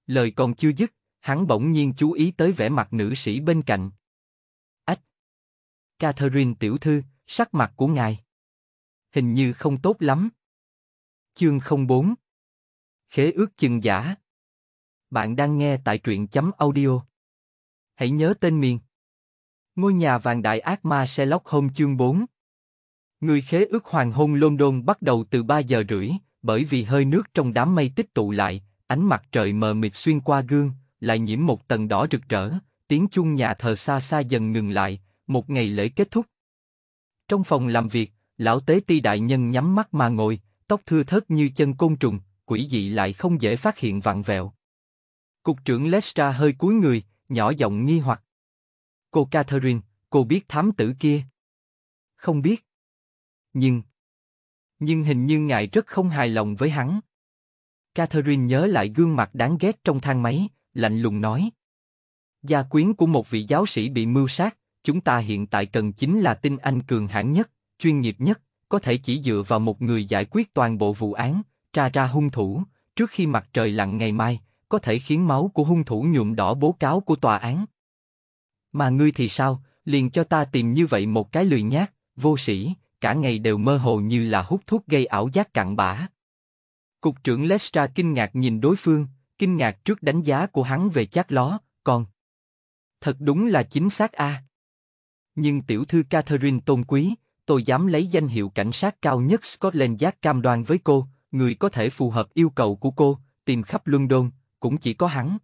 Lời còn chưa dứt, hắn bỗng nhiên chú ý tới vẻ mặt nữ sĩ bên cạnh. Ách! Catherine tiểu thư, sắc mặt của ngài. Hình như không tốt lắm. Chương 04 Khế ước chừng giả Bạn đang nghe tại truyện chấm audio. Hãy nhớ tên miền. Ngôi nhà vàng đại ác ma Sherlock Holmes chương 4 Người khế ước hoàng hôn London bắt đầu từ 3 giờ rưỡi, bởi vì hơi nước trong đám mây tích tụ lại, ánh mặt trời mờ mịt xuyên qua gương, lại nhiễm một tầng đỏ rực rỡ, tiếng chuông nhà thờ xa xa dần ngừng lại, một ngày lễ kết thúc. Trong phòng làm việc, lão tế ti đại nhân nhắm mắt mà ngồi, tóc thưa thớt như chân côn trùng, quỷ dị lại không dễ phát hiện vặn vẹo. Cục trưởng Lestra hơi cúi người, nhỏ giọng nghi hoặc. Cô Catherine, cô biết thám tử kia? Không biết. Nhưng, nhưng hình như ngài rất không hài lòng với hắn. Catherine nhớ lại gương mặt đáng ghét trong thang máy, lạnh lùng nói. Gia quyến của một vị giáo sĩ bị mưu sát, chúng ta hiện tại cần chính là tinh anh cường hãn nhất, chuyên nghiệp nhất, có thể chỉ dựa vào một người giải quyết toàn bộ vụ án, tra ra hung thủ, trước khi mặt trời lặn ngày mai, có thể khiến máu của hung thủ nhuộm đỏ bố cáo của tòa án. Mà ngươi thì sao, liền cho ta tìm như vậy một cái lười nhát, vô sĩ, cả ngày đều mơ hồ như là hút thuốc gây ảo giác cặn bã. Cục trưởng Lestra kinh ngạc nhìn đối phương, kinh ngạc trước đánh giá của hắn về chát ló, còn. Thật đúng là chính xác a. À. Nhưng tiểu thư Catherine tôn quý, tôi dám lấy danh hiệu cảnh sát cao nhất Scotland giác cam đoan với cô, người có thể phù hợp yêu cầu của cô, tìm khắp London, cũng chỉ có hắn.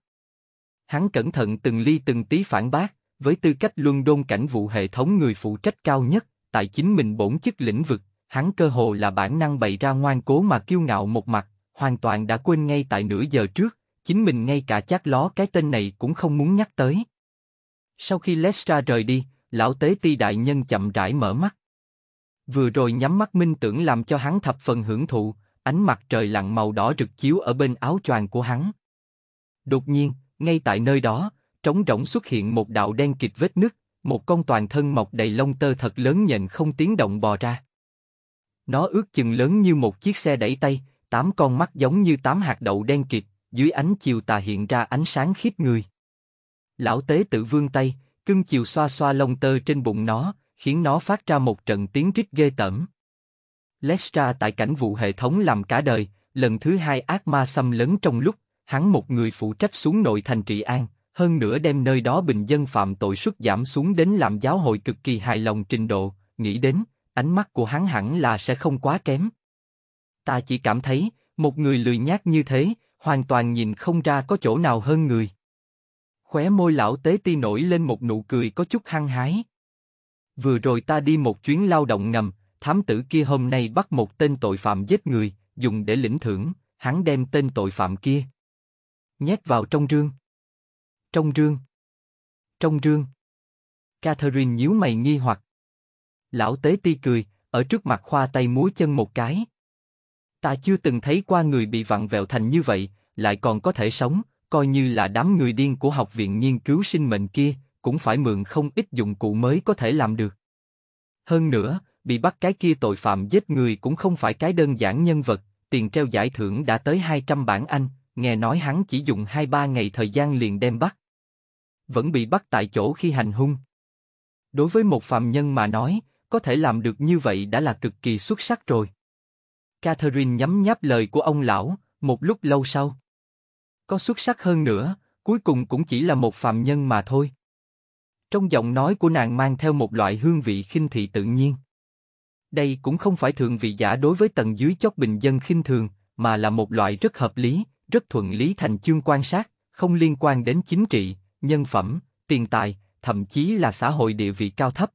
Hắn cẩn thận từng ly từng tí phản bác, với tư cách London cảnh vụ hệ thống người phụ trách cao nhất, tại chính mình bổn chức lĩnh vực, hắn cơ hồ là bản năng bày ra ngoan cố mà kiêu ngạo một mặt, hoàn toàn đã quên ngay tại nửa giờ trước, chính mình ngay cả chát ló cái tên này cũng không muốn nhắc tới. Sau khi Lestra rời đi, lão tế ti đại nhân chậm rãi mở mắt. Vừa rồi nhắm mắt minh tưởng làm cho hắn thập phần hưởng thụ, ánh mặt trời lặng màu đỏ rực chiếu ở bên áo choàng của hắn. Đột nhiên, ngay tại nơi đó, trống rỗng xuất hiện một đạo đen kịch vết nứt, một con toàn thân mọc đầy lông tơ thật lớn nhện không tiếng động bò ra. Nó ước chừng lớn như một chiếc xe đẩy tay, tám con mắt giống như tám hạt đậu đen kịt, dưới ánh chiều tà hiện ra ánh sáng khiếp người. Lão tế tự vương tay, cưng chiều xoa xoa lông tơ trên bụng nó, khiến nó phát ra một trận tiếng rít ghê tởm. Lestra tại cảnh vụ hệ thống làm cả đời, lần thứ hai ác ma xâm lấn trong lúc, hắn một người phụ trách xuống nội thành trị an, hơn nữa đem nơi đó bình dân phạm tội suất giảm xuống đến làm giáo hội cực kỳ hài lòng trình độ, nghĩ đến, ánh mắt của hắn hẳn là sẽ không quá kém. Ta chỉ cảm thấy, một người lười nhác như thế, hoàn toàn nhìn không ra có chỗ nào hơn người. Khóe môi lão tế ti nổi lên một nụ cười có chút hăng hái. Vừa rồi ta đi một chuyến lao động ngầm, thám tử kia hôm nay bắt một tên tội phạm giết người, dùng để lĩnh thưởng, hắn đem tên tội phạm kia. Nhét vào trong rương. Trong rương. Trong rương. Catherine nhíu mày nghi hoặc. Lão tế ti cười, ở trước mặt khoa tay múa chân một cái. Ta chưa từng thấy qua người bị vặn vẹo thành như vậy, lại còn có thể sống, coi như là đám người điên của học viện nghiên cứu sinh mệnh kia, cũng phải mượn không ít dụng cụ mới có thể làm được. Hơn nữa, bị bắt cái kia tội phạm giết người cũng không phải cái đơn giản nhân vật, tiền treo giải thưởng đã tới 200 bản Anh, nghe nói hắn chỉ dùng hai ba ngày thời gian liền đem bắt. Vẫn bị bắt tại chỗ khi hành hung. Đối với một phạm nhân mà nói, có thể làm được như vậy đã là cực kỳ xuất sắc rồi. Catherine nhắm nháp lời của ông lão, một lúc lâu sau. Có xuất sắc hơn nữa, cuối cùng cũng chỉ là một phạm nhân mà thôi. Trong giọng nói của nàng mang theo một loại hương vị khinh thị tự nhiên. Đây cũng không phải thường vị giả đối với tầng dưới chót bình dân khinh thường, mà là một loại rất hợp lý, rất thuận lý thành chương quan sát, không liên quan đến chính trị, nhân phẩm, tiền tài, thậm chí là xã hội địa vị cao thấp.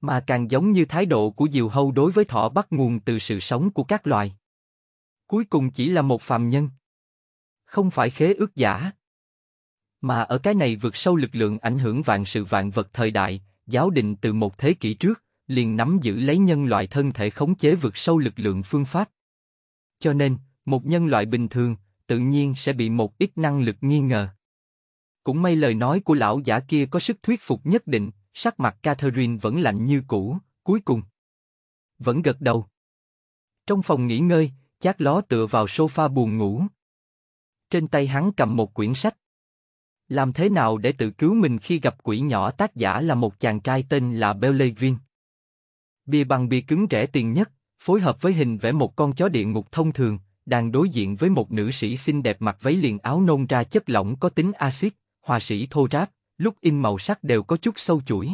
Mà càng giống như thái độ của diều hâu đối với thỏ bắt nguồn từ sự sống của các loài. Cuối cùng chỉ là một phàm nhân. Không phải khế ước giả. Mà ở cái này vượt sâu lực lượng ảnh hưởng vạn sự vạn vật thời đại, giáo định từ một thế kỷ trước, liền nắm giữ lấy nhân loại thân thể khống chế vượt sâu lực lượng phương pháp. Cho nên, một nhân loại bình thường, tự nhiên sẽ bị một ít năng lực nghi ngờ. Cũng may lời nói của lão giả kia có sức thuyết phục nhất định, sắc mặt Catherine vẫn lạnh như cũ, cuối cùng. Vẫn gật đầu. Trong phòng nghỉ ngơi, chát ló tựa vào sofa buồn ngủ. Trên tay hắn cầm một quyển sách. Làm thế nào để tự cứu mình khi gặp quỷ nhỏ tác giả là một chàng trai tên là Bellegrin. Bìa bằng bìa cứng rẻ tiền nhất, phối hợp với hình vẽ một con chó địa ngục thông thường, đang đối diện với một nữ sĩ xinh đẹp mặc váy liền áo nôn ra chất lỏng có tính axit, hòa sĩ thô ráp, lúc in màu sắc đều có chút sâu chuỗi.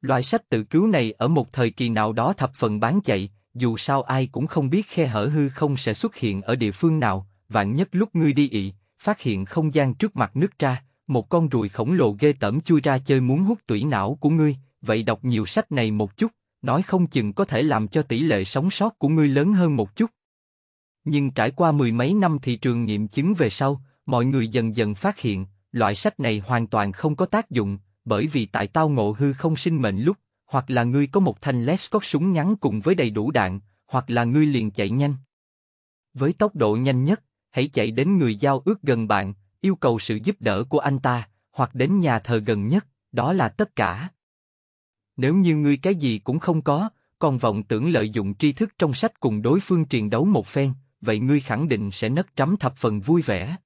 Loại sách tự cứu này ở một thời kỳ nào đó thập phần bán chạy, dù sao ai cũng không biết khe hở hư không sẽ xuất hiện ở địa phương nào, vạn nhất lúc ngươi đi ị, phát hiện không gian trước mặt nước ra, một con ruồi khổng lồ ghê tởm chui ra chơi muốn hút tủy não của ngươi, vậy đọc nhiều sách này một chút, nói không chừng có thể làm cho tỷ lệ sống sót của ngươi lớn hơn một chút. Nhưng trải qua mười mấy năm thị trường nghiệm chứng về sau, mọi người dần dần phát hiện, loại sách này hoàn toàn không có tác dụng, bởi vì tại tao ngộ hư không sinh mệnh lúc, hoặc là ngươi có một thanh Lescott súng ngắn cùng với đầy đủ đạn, hoặc là ngươi liền chạy nhanh. Với tốc độ nhanh nhất, hãy chạy đến người giao ước gần bạn, yêu cầu sự giúp đỡ của anh ta, hoặc đến nhà thờ gần nhất, đó là tất cả. Nếu như ngươi cái gì cũng không có, còn vọng tưởng lợi dụng tri thức trong sách cùng đối phương truyền đấu một phen, vậy ngươi khẳng định sẽ nấc trắm thập phần vui vẻ.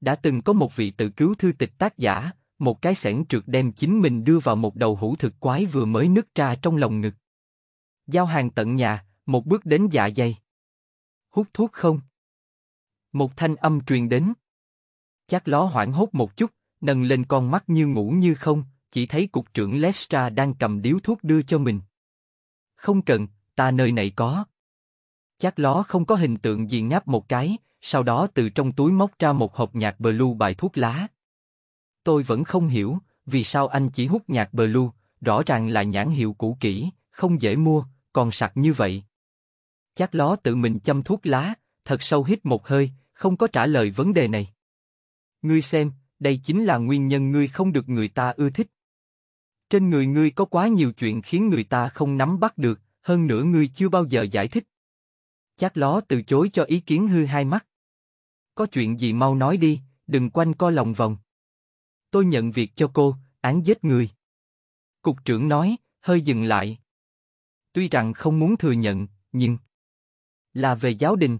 Đã từng có một vị tự cứu thư tịch tác giả, một cái sẻn trượt đem chính mình đưa vào một đầu hũ thực quái vừa mới nứt ra trong lòng ngực. Giao hàng tận nhà, một bước đến dạ dày. Hút thuốc không? Một thanh âm truyền đến. Chắc ló hoảng hốt một chút, nâng lên con mắt như ngủ như không, chỉ thấy cục trưởng Lestra đang cầm điếu thuốc đưa cho mình. Không cần, ta nơi này có chắc ló không có hình tượng gì ngáp một cái, sau đó từ trong túi móc ra một hộp nhạc blue bài thuốc lá. Tôi vẫn không hiểu, vì sao anh chỉ hút nhạc blue, rõ ràng là nhãn hiệu cũ kỹ, không dễ mua, còn sặc như vậy. chắc ló tự mình châm thuốc lá, thật sâu hít một hơi, không có trả lời vấn đề này. Ngươi xem, đây chính là nguyên nhân ngươi không được người ta ưa thích. Trên người ngươi có quá nhiều chuyện khiến người ta không nắm bắt được, hơn nữa ngươi chưa bao giờ giải thích. Chát ló từ chối cho ý kiến hư hai mắt. Có chuyện gì mau nói đi, đừng quanh co lòng vòng. Tôi nhận việc cho cô, án giết người. Cục trưởng nói, hơi dừng lại. Tuy rằng không muốn thừa nhận, nhưng... Là về giáo đình.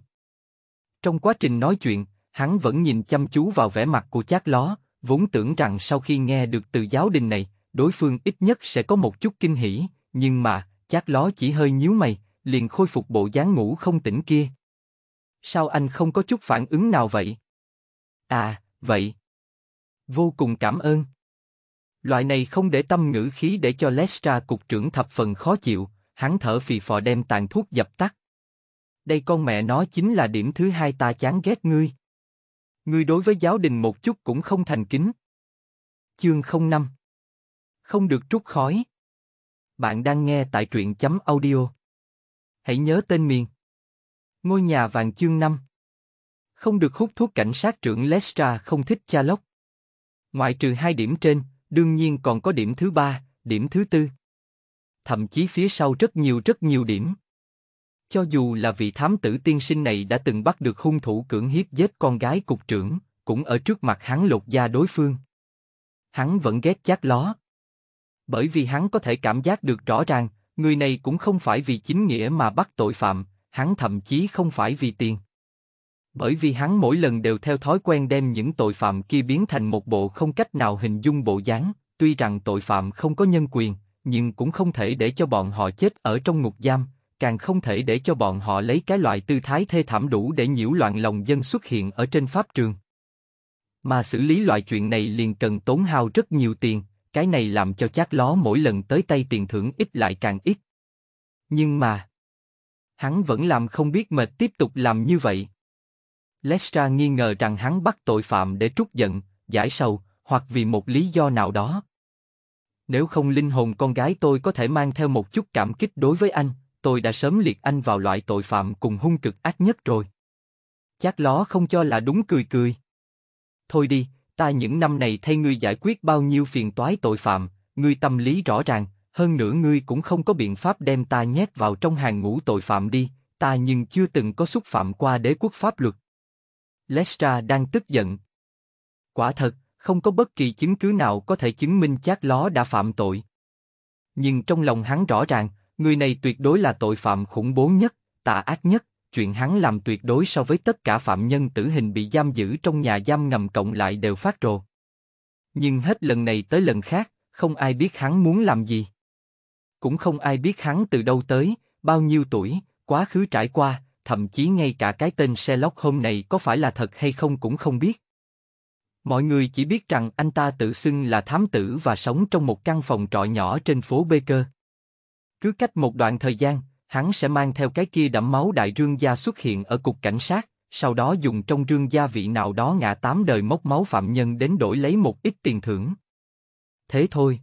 Trong quá trình nói chuyện, hắn vẫn nhìn chăm chú vào vẻ mặt của chát ló, vốn tưởng rằng sau khi nghe được từ giáo đình này, đối phương ít nhất sẽ có một chút kinh hỉ, nhưng mà, chát ló chỉ hơi nhíu mày, liền khôi phục bộ dáng ngủ không tỉnh kia. Sao anh không có chút phản ứng nào vậy? À, vậy. Vô cùng cảm ơn. Loại này không để tâm ngữ khí để cho Lestra cục trưởng thập phần khó chịu, hắn thở phì phò đem tàn thuốc dập tắt. Đây con mẹ nó chính là điểm thứ hai ta chán ghét ngươi. Ngươi đối với giáo đình một chút cũng không thành kính. Chương 05 Không được trút khói. Bạn đang nghe tại truyện chấm audio Hãy nhớ tên miền. Ngôi nhà vàng chương 5 Không được hút thuốc cảnh sát trưởng Lestra không thích cha lốc. Ngoại trừ hai điểm trên, đương nhiên còn có điểm thứ ba, điểm thứ tư. Thậm chí phía sau rất nhiều rất nhiều điểm. Cho dù là vị thám tử tiên sinh này đã từng bắt được hung thủ cưỡng hiếp giết con gái cục trưởng, cũng ở trước mặt hắn lột da đối phương. Hắn vẫn ghét chát ló. Bởi vì hắn có thể cảm giác được rõ ràng, người này cũng không phải vì chính nghĩa mà bắt tội phạm, hắn thậm chí không phải vì tiền. Bởi vì hắn mỗi lần đều theo thói quen đem những tội phạm kia biến thành một bộ không cách nào hình dung bộ dáng, tuy rằng tội phạm không có nhân quyền, nhưng cũng không thể để cho bọn họ chết ở trong ngục giam, càng không thể để cho bọn họ lấy cái loại tư thái thê thảm đủ để nhiễu loạn lòng dân xuất hiện ở trên pháp trường. Mà xử lý loại chuyện này liền cần tốn hao rất nhiều tiền, cái này làm cho chát ló mỗi lần tới tay tiền thưởng ít lại càng ít. Nhưng mà, hắn vẫn làm không biết mệt tiếp tục làm như vậy. Lestra nghi ngờ rằng hắn bắt tội phạm để trút giận, giải sầu, hoặc vì một lý do nào đó. Nếu không linh hồn con gái tôi có thể mang theo một chút cảm kích đối với anh, tôi đã sớm liệt anh vào loại tội phạm cùng hung cực ác nhất rồi. Chát ló không cho là đúng cười cười. Thôi đi, ta những năm này thay ngươi giải quyết bao nhiêu phiền toái tội phạm, ngươi tâm lý rõ ràng, hơn nữa ngươi cũng không có biện pháp đem ta nhét vào trong hàng ngũ tội phạm đi, ta nhưng chưa từng có xúc phạm qua đế quốc pháp luật. Lestra đang tức giận. Quả thật, không có bất kỳ chứng cứ nào có thể chứng minh chát ló đã phạm tội. Nhưng trong lòng hắn rõ ràng, người này tuyệt đối là tội phạm khủng bố nhất, tà ác nhất, chuyện hắn làm tuyệt đối so với tất cả phạm nhân tử hình bị giam giữ trong nhà giam ngầm cộng lại đều phát rồ. Nhưng hết lần này tới lần khác, không ai biết hắn muốn làm gì. Cũng không ai biết hắn từ đâu tới, bao nhiêu tuổi, quá khứ trải qua, thậm chí ngay cả cái tên Sherlock hôm nay có phải là thật hay không cũng không biết. Mọi người chỉ biết rằng anh ta tự xưng là thám tử và sống trong một căn phòng trọ nhỏ trên phố Baker. Cứ cách một đoạn thời gian, hắn sẽ mang theo cái kia đẫm máu đại rương gia xuất hiện ở cục cảnh sát, sau đó dùng trong rương gia vị nào đó ngã tám đời mốc máu phạm nhân đến đổi lấy một ít tiền thưởng. Thế thôi.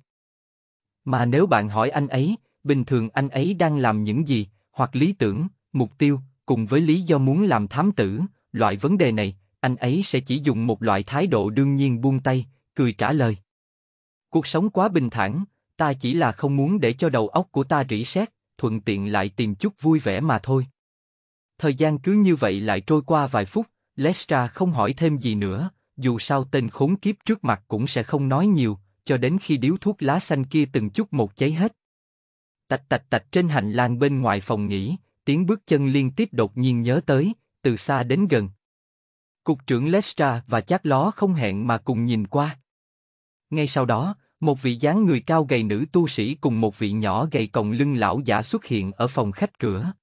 Mà nếu bạn hỏi anh ấy, bình thường anh ấy đang làm những gì, hoặc lý tưởng, mục tiêu, cùng với lý do muốn làm thám tử, loại vấn đề này, anh ấy sẽ chỉ dùng một loại thái độ đương nhiên buông tay, cười trả lời. Cuộc sống quá bình thản, ta chỉ là không muốn để cho đầu óc của ta rỉ sét, thuận tiện lại tìm chút vui vẻ mà thôi. Thời gian cứ như vậy lại trôi qua vài phút, Lestra không hỏi thêm gì nữa, dù sao tên khốn kiếp trước mặt cũng sẽ không nói nhiều, cho đến khi điếu thuốc lá xanh kia từng chút một cháy hết. Tạch tạch tạch trên hành lang bên ngoài phòng nghỉ, tiếng bước chân liên tiếp đột nhiên nhớ tới, từ xa đến gần. Cục trưởng Lestra và chắc ló không hẹn mà cùng nhìn qua. Ngay sau đó, một vị dáng người cao gầy nữ tu sĩ cùng một vị nhỏ gầy còng lưng lão giả xuất hiện ở phòng khách cửa.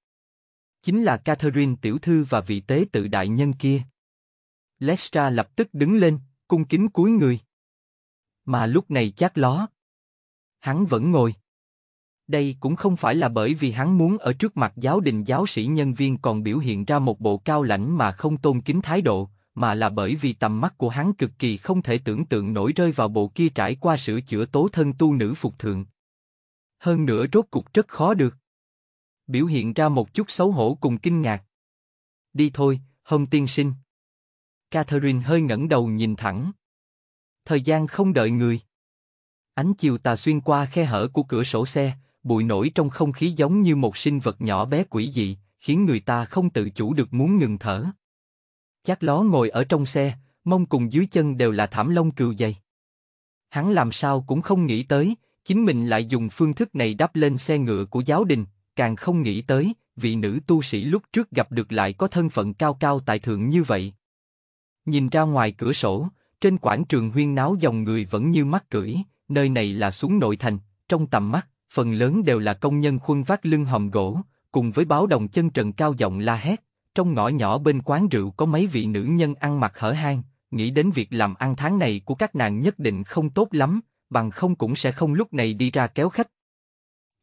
Chính là Catherine tiểu thư và vị tế tự đại nhân kia. Lestra lập tức đứng lên, cung kính cúi người. Mà lúc này chát ló. Hắn vẫn ngồi. Đây cũng không phải là bởi vì hắn muốn ở trước mặt giáo đình giáo sĩ nhân viên còn biểu hiện ra một bộ cao lãnh mà không tôn kính thái độ, mà là bởi vì tầm mắt của hắn cực kỳ không thể tưởng tượng nổi rơi vào bộ kia trải qua sửa chữa tố thân tu nữ phục thượng. Hơn nữa rốt cục rất khó được. Biểu hiện ra một chút xấu hổ cùng kinh ngạc. Đi thôi, hông tiên sinh. Catherine hơi ngẩng đầu nhìn thẳng. Thời gian không đợi người. Ánh chiều tà xuyên qua khe hở của cửa sổ xe, bụi nổi trong không khí giống như một sinh vật nhỏ bé quỷ dị, khiến người ta không tự chủ được muốn ngừng thở chắc ló ngồi ở trong xe, mông cùng dưới chân đều là thảm lông cừu dày. Hắn làm sao cũng không nghĩ tới, chính mình lại dùng phương thức này đáp lên xe ngựa của giáo đình, càng không nghĩ tới, vị nữ tu sĩ lúc trước gặp được lại có thân phận cao cao tại thượng như vậy. Nhìn ra ngoài cửa sổ, trên quảng trường huyên náo dòng người vẫn như mắt cưỡi, nơi này là xuống nội thành, trong tầm mắt, phần lớn đều là công nhân khuân vác lưng hòm gỗ, cùng với báo đồng chân trần cao giọng la hét, trong ngõ nhỏ bên quán rượu có mấy vị nữ nhân ăn mặc hở hang, nghĩ đến việc làm ăn tháng này của các nàng nhất định không tốt lắm, bằng không cũng sẽ không lúc này đi ra kéo khách.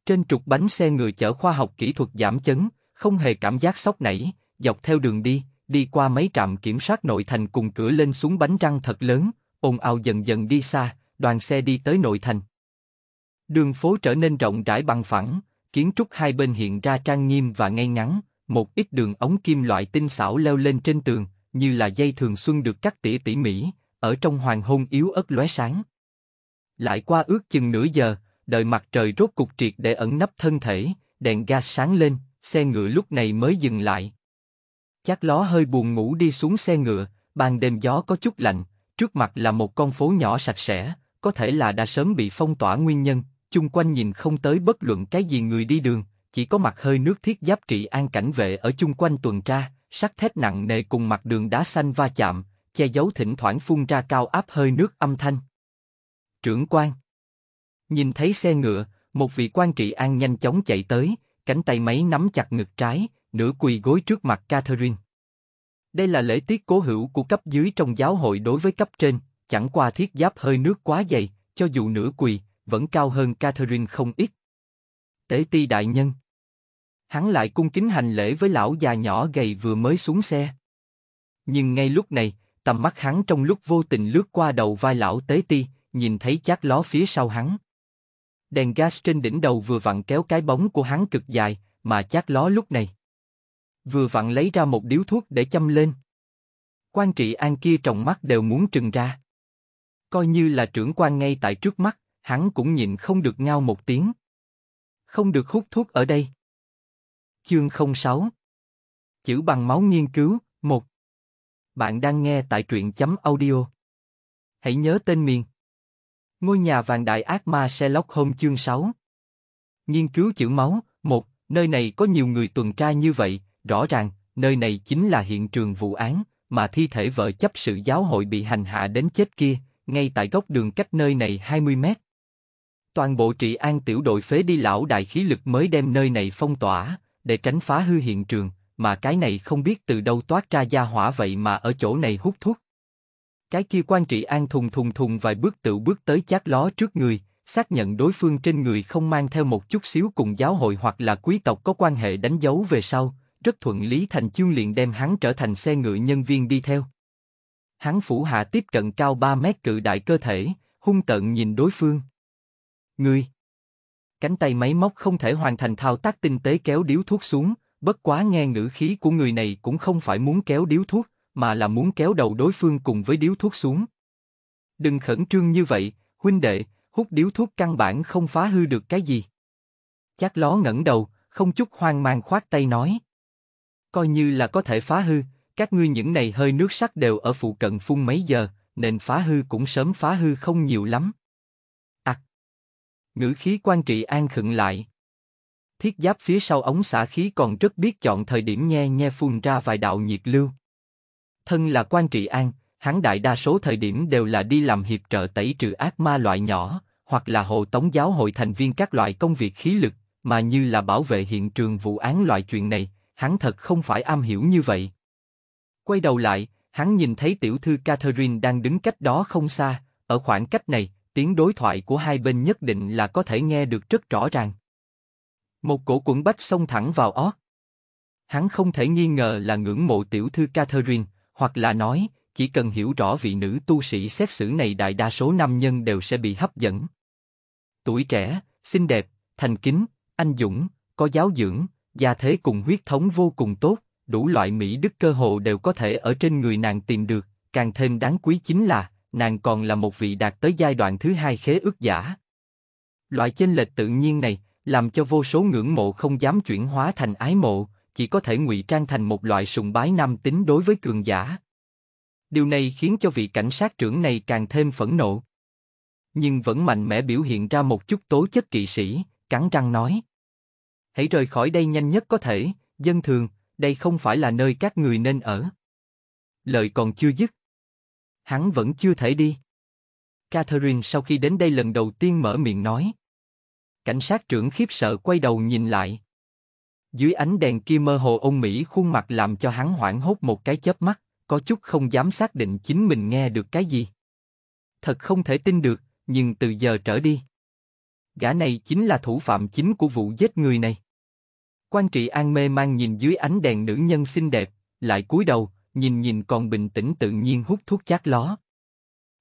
Trên trục bánh xe người chở khoa học kỹ thuật giảm chấn, không hề cảm giác sốc nảy, dọc theo đường đi, đi qua mấy trạm kiểm soát nội thành cùng cửa lên xuống bánh răng thật lớn, ồn ào dần dần đi xa, đoàn xe đi tới nội thành. Đường phố trở nên rộng rãi bằng phẳng, kiến trúc hai bên hiện ra trang nghiêm và ngay ngắn, một ít đường ống kim loại tinh xảo leo lên trên tường, như là dây thường xuân được cắt tỉa tỉ mỉ, ở trong hoàng hôn yếu ớt lóe sáng. Lại qua ước chừng nửa giờ, đợi mặt trời rốt cục triệt để ẩn nấp thân thể, đèn ga sáng lên, xe ngựa lúc này mới dừng lại. Chắc ló hơi buồn ngủ đi xuống xe ngựa, ban đêm gió có chút lạnh, trước mặt là một con phố nhỏ sạch sẽ, có thể là đã sớm bị phong tỏa nguyên nhân, chung quanh nhìn không tới bất luận cái gì người đi đường, chỉ có mặt hơi nước thiết giáp trị an cảnh vệ ở chung quanh tuần tra, sắt thép nặng nề cùng mặt đường đá xanh va chạm, che giấu thỉnh thoảng phun ra cao áp hơi nước âm thanh. Trưởng quan Nhìn thấy xe ngựa, một vị quan trị an nhanh chóng chạy tới, cánh tay máy nắm chặt ngực trái, nửa quỳ gối trước mặt Catherine. Đây là lễ tiết cố hữu của cấp dưới trong giáo hội đối với cấp trên, chẳng qua thiết giáp hơi nước quá dày, cho dù nửa quỳ, vẫn cao hơn Catherine không ít. Tế ti đại nhân hắn lại cung kính hành lễ với lão già nhỏ gầy vừa mới xuống xe. Nhưng ngay lúc này, tầm mắt hắn trong lúc vô tình lướt qua đầu vai lão tế ti, nhìn thấy chát ló phía sau hắn. Đèn gas trên đỉnh đầu vừa vặn kéo cái bóng của hắn cực dài, mà chát ló lúc này. Vừa vặn lấy ra một điếu thuốc để châm lên. Quan trị an kia tròng mắt đều muốn trừng ra. Coi như là trưởng quan ngay tại trước mắt, hắn cũng nhìn không được ngao một tiếng. Không được hút thuốc ở đây. Chương 06 Chữ bằng máu nghiên cứu 1 Bạn đang nghe tại truyện chấm audio. Hãy nhớ tên miền. Ngôi nhà vàng đại ác ma Sherlock Holmes chương 6 Nghiên cứu chữ máu 1 Nơi này có nhiều người tuần tra như vậy, rõ ràng, nơi này chính là hiện trường vụ án, mà thi thể vợ chấp sự giáo hội bị hành hạ đến chết kia, ngay tại góc đường cách nơi này 20 mét. Toàn bộ trị an tiểu đội phế đi lão đại khí lực mới đem nơi này phong tỏa, để tránh phá hư hiện trường, mà cái này không biết từ đâu toát ra gia hỏa vậy mà ở chỗ này hút thuốc. Cái kia quan trị an thùng thùng thùng vài bước tự bước tới chát ló trước người, xác nhận đối phương trên người không mang theo một chút xíu cùng giáo hội hoặc là quý tộc có quan hệ đánh dấu về sau, rất thuận lý thành chương liền đem hắn trở thành xe ngựa nhân viên đi theo. Hắn phủ hạ tiếp cận cao 3 mét cự đại cơ thể, hung tợn nhìn đối phương. Ngươi! cánh tay máy móc không thể hoàn thành thao tác tinh tế kéo điếu thuốc xuống, bất quá nghe ngữ khí của người này cũng không phải muốn kéo điếu thuốc, mà là muốn kéo đầu đối phương cùng với điếu thuốc xuống. Đừng khẩn trương như vậy, huynh đệ, hút điếu thuốc căn bản không phá hư được cái gì. chắc ló ngẩng đầu, không chút hoang mang khoát tay nói. Coi như là có thể phá hư, các ngươi những này hơi nước sắc đều ở phụ cận phun mấy giờ, nên phá hư cũng sớm phá hư không nhiều lắm. Ngữ khí quan trị an khựng lại. Thiết giáp phía sau ống xả khí còn rất biết chọn thời điểm nhe nhe phun ra vài đạo nhiệt lưu. Thân là quan trị an, hắn đại đa số thời điểm đều là đi làm hiệp trợ tẩy trừ ác ma loại nhỏ, hoặc là hộ tống giáo hội thành viên các loại công việc khí lực, mà như là bảo vệ hiện trường vụ án loại chuyện này, hắn thật không phải am hiểu như vậy. Quay đầu lại, hắn nhìn thấy tiểu thư Catherine đang đứng cách đó không xa, ở khoảng cách này, tiếng đối thoại của hai bên nhất định là có thể nghe được rất rõ ràng. Một cổ quẩn bách xông thẳng vào ót. Hắn không thể nghi ngờ là ngưỡng mộ tiểu thư Catherine, hoặc là nói, chỉ cần hiểu rõ vị nữ tu sĩ xét xử này đại đa số nam nhân đều sẽ bị hấp dẫn. Tuổi trẻ, xinh đẹp, thành kính, anh dũng, có giáo dưỡng, gia thế cùng huyết thống vô cùng tốt, đủ loại mỹ đức cơ hồ đều có thể ở trên người nàng tìm được, càng thêm đáng quý chính là, nàng còn là một vị đạt tới giai đoạn thứ hai khế ước giả. Loại chênh lệch tự nhiên này làm cho vô số ngưỡng mộ không dám chuyển hóa thành ái mộ, chỉ có thể ngụy trang thành một loại sùng bái nam tính đối với cường giả. Điều này khiến cho vị cảnh sát trưởng này càng thêm phẫn nộ. Nhưng vẫn mạnh mẽ biểu hiện ra một chút tố chất kỵ sĩ, cắn răng nói. Hãy rời khỏi đây nhanh nhất có thể, dân thường, đây không phải là nơi các người nên ở. Lời còn chưa dứt, hắn vẫn chưa thể đi. Catherine sau khi đến đây lần đầu tiên mở miệng nói. Cảnh sát trưởng khiếp sợ quay đầu nhìn lại. Dưới ánh đèn kia mơ hồ ông Mỹ khuôn mặt làm cho hắn hoảng hốt một cái chớp mắt, có chút không dám xác định chính mình nghe được cái gì. Thật không thể tin được, nhưng từ giờ trở đi. Gã này chính là thủ phạm chính của vụ giết người này. Quan trị an mê mang nhìn dưới ánh đèn nữ nhân xinh đẹp, lại cúi đầu, nhìn nhìn còn bình tĩnh tự nhiên hút thuốc chát ló.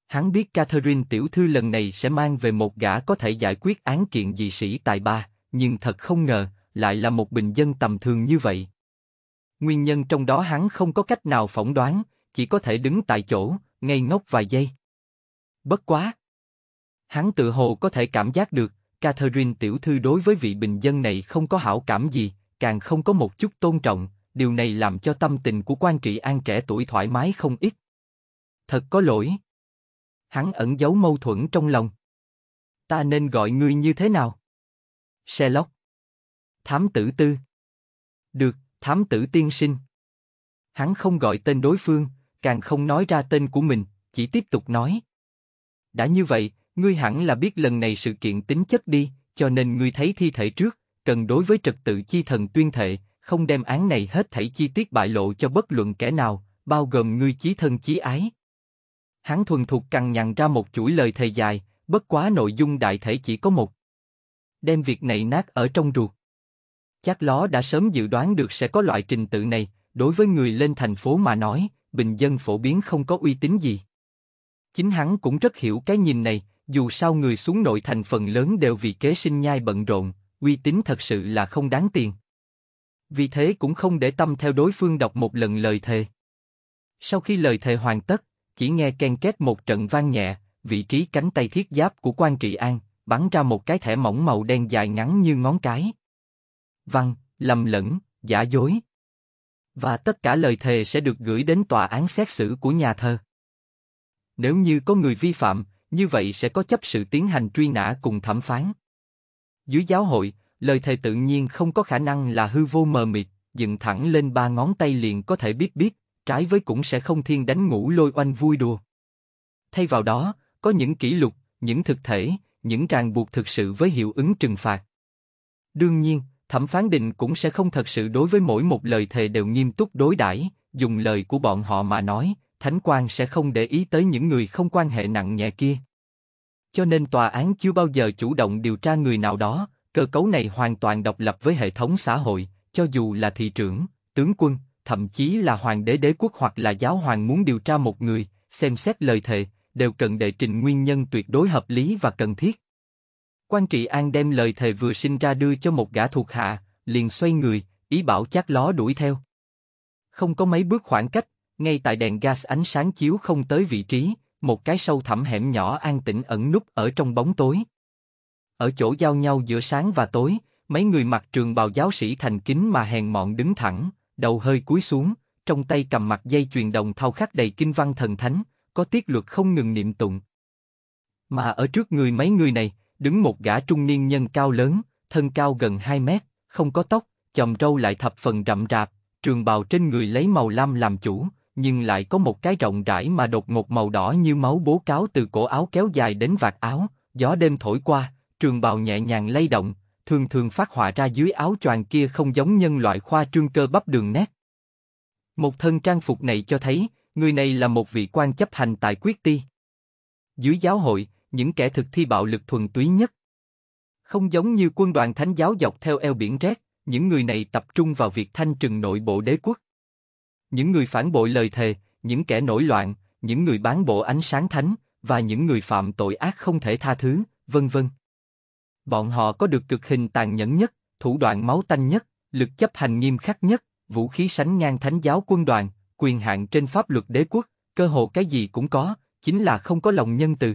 Hắn biết Catherine tiểu thư lần này sẽ mang về một gã có thể giải quyết án kiện dị sĩ tài ba, nhưng thật không ngờ, lại là một bình dân tầm thường như vậy. Nguyên nhân trong đó hắn không có cách nào phỏng đoán, chỉ có thể đứng tại chỗ, ngây ngốc vài giây. Bất quá! Hắn tự hồ có thể cảm giác được, Catherine tiểu thư đối với vị bình dân này không có hảo cảm gì, càng không có một chút tôn trọng, điều này làm cho tâm tình của quan trị an trẻ tuổi thoải mái không ít. Thật có lỗi. Hắn ẩn giấu mâu thuẫn trong lòng. Ta nên gọi ngươi như thế nào? xe Sherlock. Thám tử tư. Được, thám tử tiên sinh. Hắn không gọi tên đối phương, càng không nói ra tên của mình, chỉ tiếp tục nói. Đã như vậy, ngươi hẳn là biết lần này sự kiện tính chất đi, cho nên ngươi thấy thi thể trước, cần đối với trật tự chi thần tuyên thệ, không đem án này hết thảy chi tiết bại lộ cho bất luận kẻ nào, bao gồm ngươi chí thân chí ái. Hắn thuần thục cằn nhằn ra một chuỗi lời thề dài, bất quá nội dung đại thể chỉ có một. Đem việc này nát ở trong ruột. Chắc ló đã sớm dự đoán được sẽ có loại trình tự này, đối với người lên thành phố mà nói, bình dân phổ biến không có uy tín gì. Chính hắn cũng rất hiểu cái nhìn này, dù sao người xuống nội thành phần lớn đều vì kế sinh nhai bận rộn, uy tín thật sự là không đáng tiền vì thế cũng không để tâm theo đối phương đọc một lần lời thề. Sau khi lời thề hoàn tất, chỉ nghe ken két một trận vang nhẹ, vị trí cánh tay thiết giáp của quan trị an, bắn ra một cái thẻ mỏng màu đen dài ngắn như ngón cái. Văn, lầm lẫn, giả dối. Và tất cả lời thề sẽ được gửi đến tòa án xét xử của nhà thơ. Nếu như có người vi phạm, như vậy sẽ có chấp sự tiến hành truy nã cùng thẩm phán. Dưới giáo hội, lời thề tự nhiên không có khả năng là hư vô mờ mịt, dựng thẳng lên ba ngón tay liền có thể biết biết, trái với cũng sẽ không thiên đánh ngủ lôi oanh vui đùa. Thay vào đó, có những kỷ lục, những thực thể, những ràng buộc thực sự với hiệu ứng trừng phạt. Đương nhiên, thẩm phán định cũng sẽ không thật sự đối với mỗi một lời thề đều nghiêm túc đối đãi, dùng lời của bọn họ mà nói, thánh quan sẽ không để ý tới những người không quan hệ nặng nhẹ kia. Cho nên tòa án chưa bao giờ chủ động điều tra người nào đó, Cơ cấu này hoàn toàn độc lập với hệ thống xã hội, cho dù là thị trưởng, tướng quân, thậm chí là hoàng đế đế quốc hoặc là giáo hoàng muốn điều tra một người, xem xét lời thề, đều cần đệ trình nguyên nhân tuyệt đối hợp lý và cần thiết. Quan trị an đem lời thề vừa sinh ra đưa cho một gã thuộc hạ, liền xoay người, ý bảo chát ló đuổi theo. Không có mấy bước khoảng cách, ngay tại đèn gas ánh sáng chiếu không tới vị trí, một cái sâu thẳm hẻm nhỏ an tĩnh ẩn núp ở trong bóng tối ở chỗ giao nhau giữa sáng và tối, mấy người mặc trường bào giáo sĩ thành kính mà hèn mọn đứng thẳng, đầu hơi cúi xuống, trong tay cầm mặt dây chuyền đồng thau khắc đầy kinh văn thần thánh, có tiết luật không ngừng niệm tụng. Mà ở trước người mấy người này, đứng một gã trung niên nhân cao lớn, thân cao gần 2 mét, không có tóc, chòm râu lại thập phần rậm rạp, trường bào trên người lấy màu lam làm chủ, nhưng lại có một cái rộng rãi mà đột ngột màu đỏ như máu bố cáo từ cổ áo kéo dài đến vạt áo, gió đêm thổi qua, trường bào nhẹ nhàng lay động, thường thường phát họa ra dưới áo choàng kia không giống nhân loại khoa trương cơ bắp đường nét. Một thân trang phục này cho thấy, người này là một vị quan chấp hành tại quyết ti. Dưới giáo hội, những kẻ thực thi bạo lực thuần túy nhất. Không giống như quân đoàn thánh giáo dọc theo eo biển rét, những người này tập trung vào việc thanh trừng nội bộ đế quốc. Những người phản bội lời thề, những kẻ nổi loạn, những người bán bộ ánh sáng thánh, và những người phạm tội ác không thể tha thứ, vân vân. Bọn họ có được cực hình tàn nhẫn nhất, thủ đoạn máu tanh nhất, lực chấp hành nghiêm khắc nhất, vũ khí sánh ngang thánh giáo quân đoàn, quyền hạn trên pháp luật đế quốc, cơ hội cái gì cũng có, chính là không có lòng nhân từ.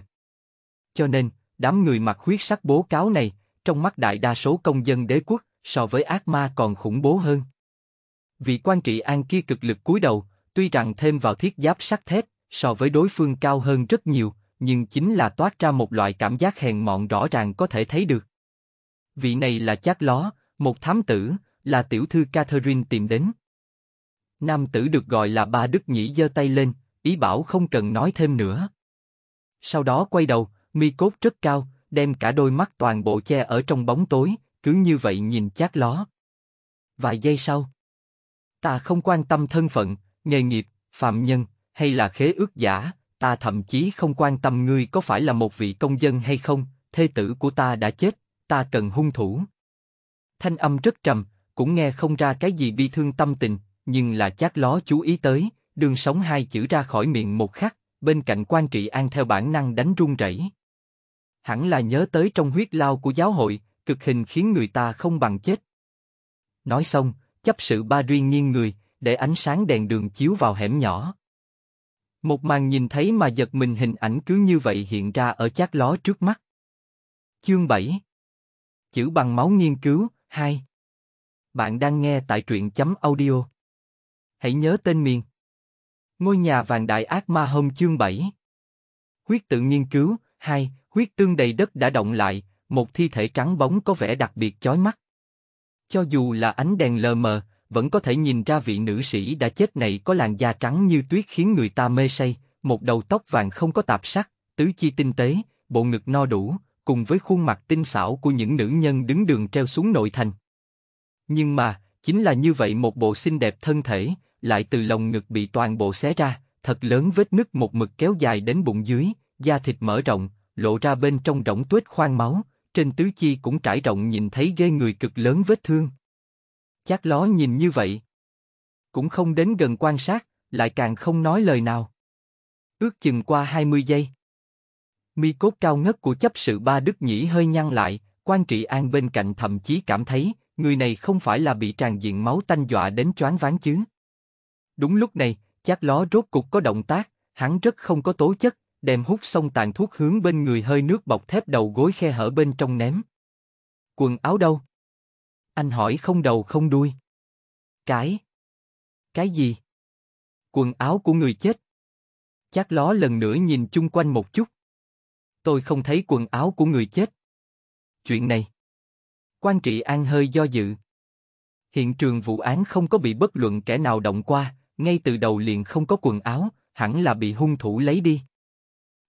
Cho nên, đám người mặc huyết sắc bố cáo này, trong mắt đại đa số công dân đế quốc, so với ác ma còn khủng bố hơn. Vị quan trị an kia cực lực cúi đầu, tuy rằng thêm vào thiết giáp sắt thép, so với đối phương cao hơn rất nhiều, nhưng chính là toát ra một loại cảm giác hèn mọn rõ ràng có thể thấy được. Vị này là chát ló, một thám tử, là tiểu thư Catherine tìm đến. Nam tử được gọi là ba Đức Nhĩ giơ tay lên, ý bảo không cần nói thêm nữa. Sau đó quay đầu, mi cốt rất cao, đem cả đôi mắt toàn bộ che ở trong bóng tối, cứ như vậy nhìn chát ló. Vài giây sau, ta không quan tâm thân phận, nghề nghiệp, phạm nhân, hay là khế ước giả, ta thậm chí không quan tâm ngươi có phải là một vị công dân hay không, thê tử của ta đã chết, ta cần hung thủ. Thanh âm rất trầm, cũng nghe không ra cái gì bi thương tâm tình, nhưng là chát ló chú ý tới, đường sống hai chữ ra khỏi miệng một khắc, bên cạnh quan trị an theo bản năng đánh run rẩy. Hẳn là nhớ tới trong huyết lao của giáo hội, cực hình khiến người ta không bằng chết. Nói xong, chấp sự ba riêng nghiêng người, để ánh sáng đèn đường chiếu vào hẻm nhỏ. Một màn nhìn thấy mà giật mình hình ảnh cứ như vậy hiện ra ở chát ló trước mắt. Chương 7 Chữ bằng máu nghiên cứu 2 Bạn đang nghe tại truyện chấm audio. Hãy nhớ tên miền. Ngôi nhà vàng đại ác ma hôm chương 7 Huyết tự nghiên cứu 2 Huyết tương đầy đất đã động lại, một thi thể trắng bóng có vẻ đặc biệt chói mắt. Cho dù là ánh đèn lờ mờ, vẫn có thể nhìn ra vị nữ sĩ đã chết này có làn da trắng như tuyết khiến người ta mê say, một đầu tóc vàng không có tạp sắc, tứ chi tinh tế, bộ ngực no đủ, cùng với khuôn mặt tinh xảo của những nữ nhân đứng đường treo xuống nội thành. Nhưng mà, chính là như vậy một bộ xinh đẹp thân thể, lại từ lồng ngực bị toàn bộ xé ra, thật lớn vết nứt một mực kéo dài đến bụng dưới, da thịt mở rộng, lộ ra bên trong rỗng tuếch khoang máu, trên tứ chi cũng trải rộng nhìn thấy ghê người cực lớn vết thương. Chắc ló nhìn như vậy. Cũng không đến gần quan sát, lại càng không nói lời nào. Ước chừng qua 20 giây. Mi cốt cao ngất của chấp sự ba đức nhĩ hơi nhăn lại, quan trị an bên cạnh thậm chí cảm thấy, người này không phải là bị tràn diện máu tanh dọa đến choáng váng chứ. Đúng lúc này, chắc ló rốt cục có động tác, hắn rất không có tố chất, đem hút xong tàn thuốc hướng bên người hơi nước bọc thép đầu gối khe hở bên trong ném. Quần áo đâu? Anh hỏi không đầu không đuôi. Cái? Cái gì? Quần áo của người chết. Chắc ló lần nữa nhìn chung quanh một chút. Tôi không thấy quần áo của người chết. Chuyện này. Quan trị an hơi do dự. Hiện trường vụ án không có bị bất luận kẻ nào động qua, ngay từ đầu liền không có quần áo, hẳn là bị hung thủ lấy đi.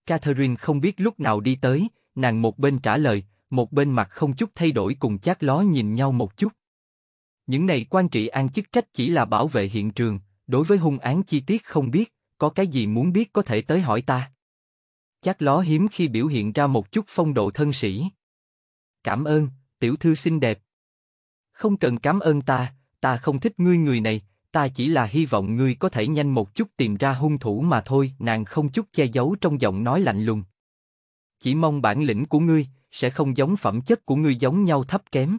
Catherine không biết lúc nào đi tới, nàng một bên trả lời, một bên mặt không chút thay đổi cùng chát ló nhìn nhau một chút. Những này quan trị an chức trách chỉ là bảo vệ hiện trường, đối với hung án chi tiết không biết, có cái gì muốn biết có thể tới hỏi ta. Chát ló hiếm khi biểu hiện ra một chút phong độ thân sĩ. Cảm ơn, tiểu thư xinh đẹp. Không cần cảm ơn ta, ta không thích ngươi người này, ta chỉ là hy vọng ngươi có thể nhanh một chút tìm ra hung thủ mà thôi. Nàng không chút che giấu trong giọng nói lạnh lùng. Chỉ mong bản lĩnh của ngươi, sẽ không giống phẩm chất của ngươi giống nhau thấp kém.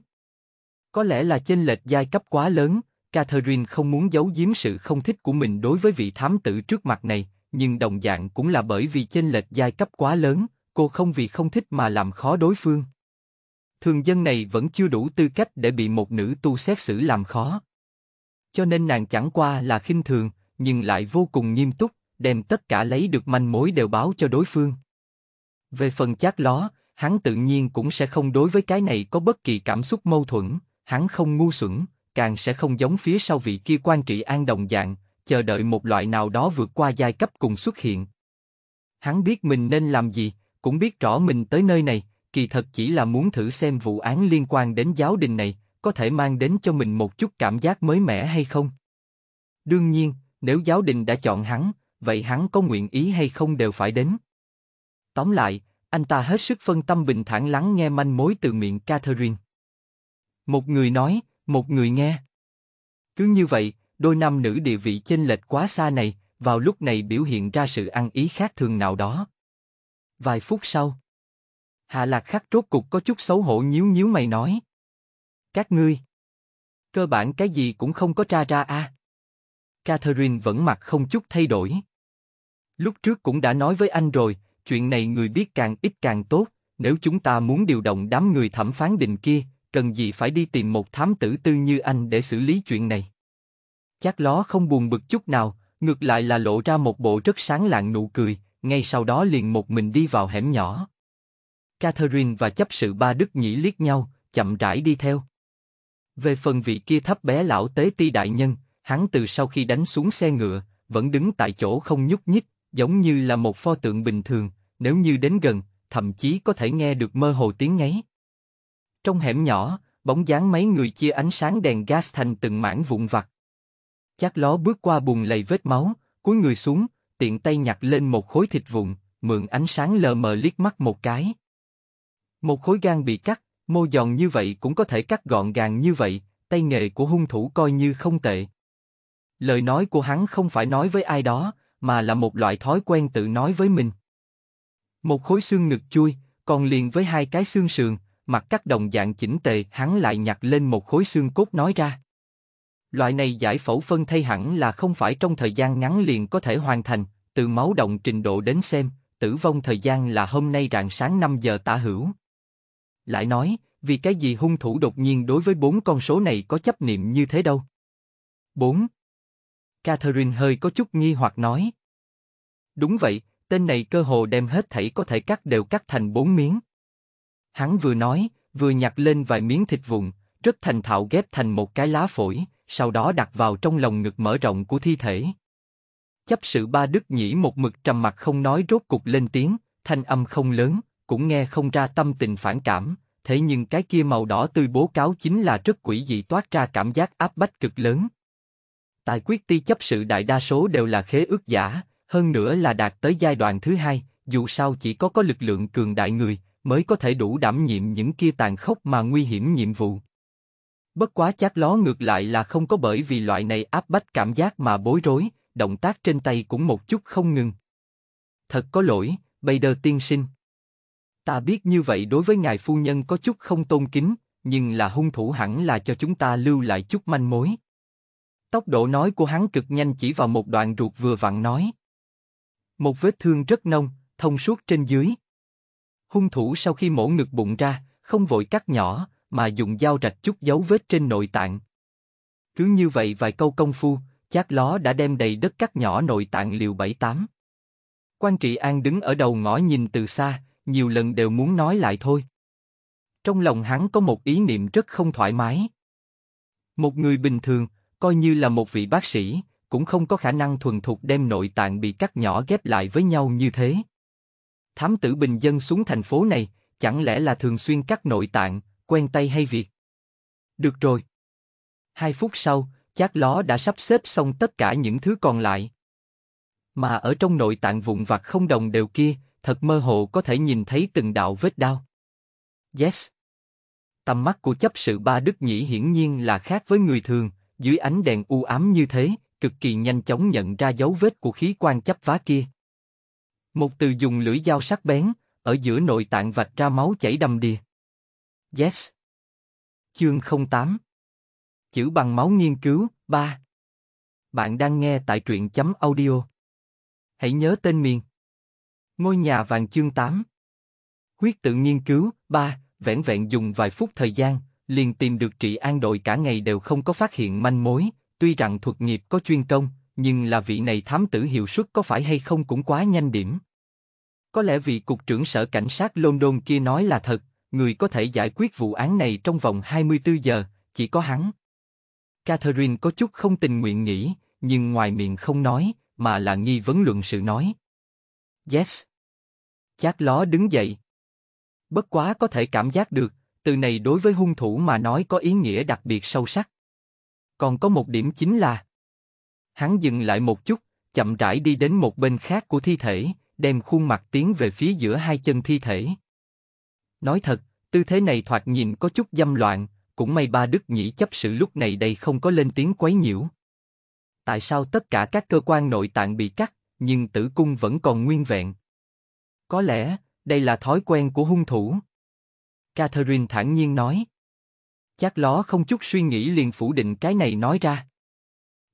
Có lẽ là chênh lệch giai cấp quá lớn, Catherine không muốn giấu giếm sự không thích của mình đối với vị thám tử trước mặt này, nhưng đồng dạng cũng là bởi vì chênh lệch giai cấp quá lớn, cô không vì không thích mà làm khó đối phương. Thường dân này vẫn chưa đủ tư cách để bị một nữ tu xét xử làm khó. Cho nên nàng chẳng qua là khinh thường, nhưng lại vô cùng nghiêm túc, đem tất cả lấy được manh mối đều báo cho đối phương. Về phần chát ló, hắn tự nhiên cũng sẽ không đối với cái này có bất kỳ cảm xúc mâu thuẫn, hắn không ngu xuẩn, càng sẽ không giống phía sau vị kia quan trị an đồng dạng, chờ đợi một loại nào đó vượt qua giai cấp cùng xuất hiện. Hắn biết mình nên làm gì, cũng biết rõ mình tới nơi này, kỳ thật chỉ là muốn thử xem vụ án liên quan đến giáo đình này, có thể mang đến cho mình một chút cảm giác mới mẻ hay không. Đương nhiên, nếu giáo đình đã chọn hắn, vậy hắn có nguyện ý hay không đều phải đến. Tóm lại, anh ta hết sức phân tâm bình thản lắng nghe manh mối từ miệng Catherine. Một người nói, một người nghe. Cứ như vậy, đôi nam nữ địa vị chênh lệch quá xa này, vào lúc này biểu hiện ra sự ăn ý khác thường nào đó. Vài phút sau, Hạ Lạc Khắc rốt cục có chút xấu hổ nhíu nhíu mày nói. Các ngươi, cơ bản cái gì cũng không có tra ra a. À. Catherine vẫn mặt không chút thay đổi. Lúc trước cũng đã nói với anh rồi, chuyện này người biết càng ít càng tốt, nếu chúng ta muốn điều động đám người thẩm phán đình kia, cần gì phải đi tìm một thám tử tư như anh để xử lý chuyện này. chắc ló không buồn bực chút nào, ngược lại là lộ ra một bộ rất sáng lạng nụ cười, ngay sau đó liền một mình đi vào hẻm nhỏ. Catherine và chấp sự ba đức nhĩ liếc nhau, chậm rãi đi theo. Về phần vị kia thấp bé lão tế ti đại nhân, hắn từ sau khi đánh xuống xe ngựa, vẫn đứng tại chỗ không nhúc nhích, giống như là một pho tượng bình thường, nếu như đến gần, thậm chí có thể nghe được mơ hồ tiếng ngáy. Trong hẻm nhỏ, bóng dáng mấy người chia ánh sáng đèn gas thành từng mảng vụn vặt. Chắc ló bước qua bùn lầy vết máu, cúi người xuống, tiện tay nhặt lên một khối thịt vụn, mượn ánh sáng lờ mờ liếc mắt một cái. Một khối gan bị cắt, mô giòn như vậy cũng có thể cắt gọn gàng như vậy, tay nghề của hung thủ coi như không tệ. Lời nói của hắn không phải nói với ai đó, mà là một loại thói quen tự nói với mình. Một khối xương ngực chui, còn liền với hai cái xương sườn, mặt cắt đồng dạng chỉnh tề, hắn lại nhặt lên một khối xương cốt nói ra. Loại này giải phẫu phân thay hẳn là không phải trong thời gian ngắn liền có thể hoàn thành, từ máu động trình độ đến xem, tử vong thời gian là hôm nay rạng sáng 5 giờ tả hữu. Lại nói, vì cái gì hung thủ đột nhiên đối với bốn con số này có chấp niệm như thế đâu? 4. Catherine hơi có chút nghi hoặc nói. Đúng vậy, tên này cơ hồ đem hết thảy có thể cắt đều cắt thành bốn miếng. Hắn vừa nói, vừa nhặt lên vài miếng thịt vụn, rất thành thạo ghép thành một cái lá phổi, sau đó đặt vào trong lồng ngực mở rộng của thi thể. Chấp sự ba đức nhĩ một mực trầm mặt không nói rốt cục lên tiếng, thanh âm không lớn, cũng nghe không ra tâm tình phản cảm, thế nhưng cái kia màu đỏ tươi bố cáo chính là rất quỷ dị toát ra cảm giác áp bách cực lớn. Tài quyết ti chấp sự đại đa số đều là khế ước giả, hơn nữa là đạt tới giai đoạn thứ hai, dù sao chỉ có có lực lượng cường đại người mới có thể đủ đảm nhiệm những kia tàn khốc mà nguy hiểm nhiệm vụ. Bất quá chát ló ngược lại là không có bởi vì loại này áp bách cảm giác mà bối rối, động tác trên tay cũng một chút không ngừng. Thật có lỗi, bây Bader tiên sinh. Ta biết như vậy đối với ngài phu nhân có chút không tôn kính, nhưng là hung thủ hẳn là cho chúng ta lưu lại chút manh mối, Tốc độ nói của hắn cực nhanh chỉ vào một đoạn ruột vừa vặn nói. Một vết thương rất nông, thông suốt trên dưới. Hung thủ sau khi mổ ngực bụng ra, không vội cắt nhỏ, mà dùng dao rạch chút dấu vết trên nội tạng. Cứ như vậy vài câu công phu, chắc ló đã đem đầy đất cắt nhỏ nội tạng liều bảy tám. Quan trị an đứng ở đầu ngõ nhìn từ xa, nhiều lần đều muốn nói lại thôi. Trong lòng hắn có một ý niệm rất không thoải mái. Một người bình thường, coi như là một vị bác sĩ, cũng không có khả năng thuần thục đem nội tạng bị cắt nhỏ ghép lại với nhau như thế. Thám tử bình dân xuống thành phố này, chẳng lẽ là thường xuyên cắt nội tạng, quen tay hay việc? Được rồi. Hai phút sau, chát ló đã sắp xếp xong tất cả những thứ còn lại. Mà ở trong nội tạng vụn vặt không đồng đều kia, thật mơ hồ có thể nhìn thấy từng đạo vết đau. Yes. Tầm mắt của chấp sự ba Đức Nhĩ hiển nhiên là khác với người thường, dưới ánh đèn u ám như thế, cực kỳ nhanh chóng nhận ra dấu vết của khí quan chấp vá kia. Một từ dùng lưỡi dao sắc bén, ở giữa nội tạng vạch ra máu chảy đầm đìa. Yes. Chương 08 Chữ bằng máu nghiên cứu, 3 Bạn đang nghe tại truyện chấm audio. Hãy nhớ tên miền. Ngôi nhà vàng chương 8 Huyết tự nghiên cứu, 3, vẻn vẹn dùng vài phút thời gian, liền tìm được trị an đội cả ngày đều không có phát hiện manh mối, tuy rằng thuật nghiệp có chuyên công, nhưng là vị này thám tử hiệu suất có phải hay không cũng quá nhanh điểm. Có lẽ vị cục trưởng sở cảnh sát London kia nói là thật, người có thể giải quyết vụ án này trong vòng 24 giờ, chỉ có hắn. Catherine có chút không tình nguyện nghĩ, nhưng ngoài miệng không nói, mà là nghi vấn luận sự nói. Yes. Chắc ló đứng dậy. Bất quá có thể cảm giác được, từ này đối với hung thủ mà nói có ý nghĩa đặc biệt sâu sắc. Còn có một điểm chính là Hắn dừng lại một chút, chậm rãi đi đến một bên khác của thi thể, đem khuôn mặt tiến về phía giữa hai chân thi thể. Nói thật, tư thế này thoạt nhìn có chút dâm loạn, cũng may ba đức nhĩ chấp sự lúc này đây không có lên tiếng quấy nhiễu. Tại sao tất cả các cơ quan nội tạng bị cắt, nhưng tử cung vẫn còn nguyên vẹn? Có lẽ, đây là thói quen của hung thủ. Catherine thản nhiên nói. chắc ló không chút suy nghĩ liền phủ định cái này nói ra.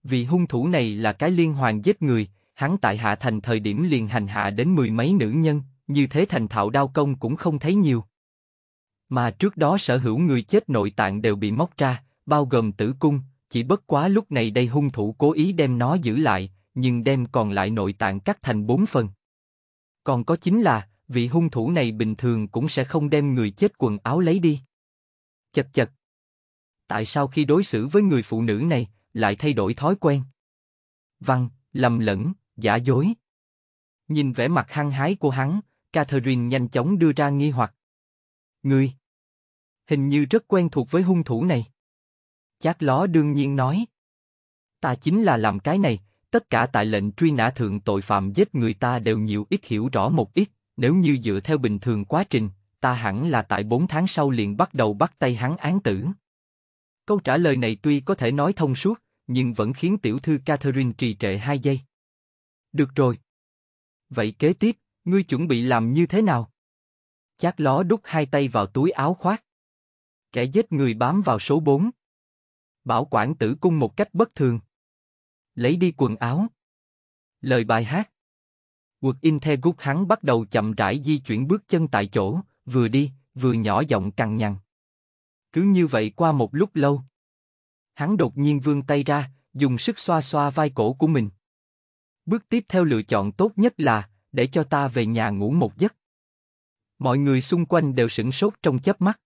Vì hung thủ này là cái liên hoàn giết người, hắn tại hạ thành thời điểm liền hành hạ đến mười mấy nữ nhân, như thế thành thạo đao công cũng không thấy nhiều. Mà trước đó sở hữu người chết nội tạng đều bị móc ra, bao gồm tử cung, chỉ bất quá lúc này đây hung thủ cố ý đem nó giữ lại, nhưng đem còn lại nội tạng cắt thành bốn phần. Còn có chính là, vị hung thủ này bình thường cũng sẽ không đem người chết quần áo lấy đi. Chật chật. Tại sao khi đối xử với người phụ nữ này, lại thay đổi thói quen? Văn, lầm lẫn, giả dối. Nhìn vẻ mặt hăng hái của hắn, Catherine nhanh chóng đưa ra nghi hoặc. Ngươi! Hình như rất quen thuộc với hung thủ này. Chát ló đương nhiên nói. Ta chính là làm cái này, tất cả tại lệnh truy nã thượng tội phạm giết người ta đều nhiều ít hiểu rõ một ít nếu như dựa theo bình thường quá trình, ta hẳn là tại 4 tháng sau liền bắt đầu bắt tay hắn án tử. Câu trả lời này tuy có thể nói thông suốt, nhưng vẫn khiến tiểu thư Catherine trì trệ 2 giây. Được rồi. Vậy kế tiếp, ngươi chuẩn bị làm như thế nào? Chát ló đút hai tay vào túi áo khoác. Kẻ giết người bám vào số 4. Bảo quản tử cung một cách bất thường. Lấy đi quần áo. Lời bài hát. Quật in the gút hắn bắt đầu chậm rãi di chuyển bước chân tại chỗ, vừa đi, vừa nhỏ giọng cằn nhằn. Cứ như vậy qua một lúc lâu. Hắn đột nhiên vươn tay ra, dùng sức xoa xoa vai cổ của mình. Bước tiếp theo lựa chọn tốt nhất là, để cho ta về nhà ngủ một giấc. Mọi người xung quanh đều sửng sốt trong chớp mắt.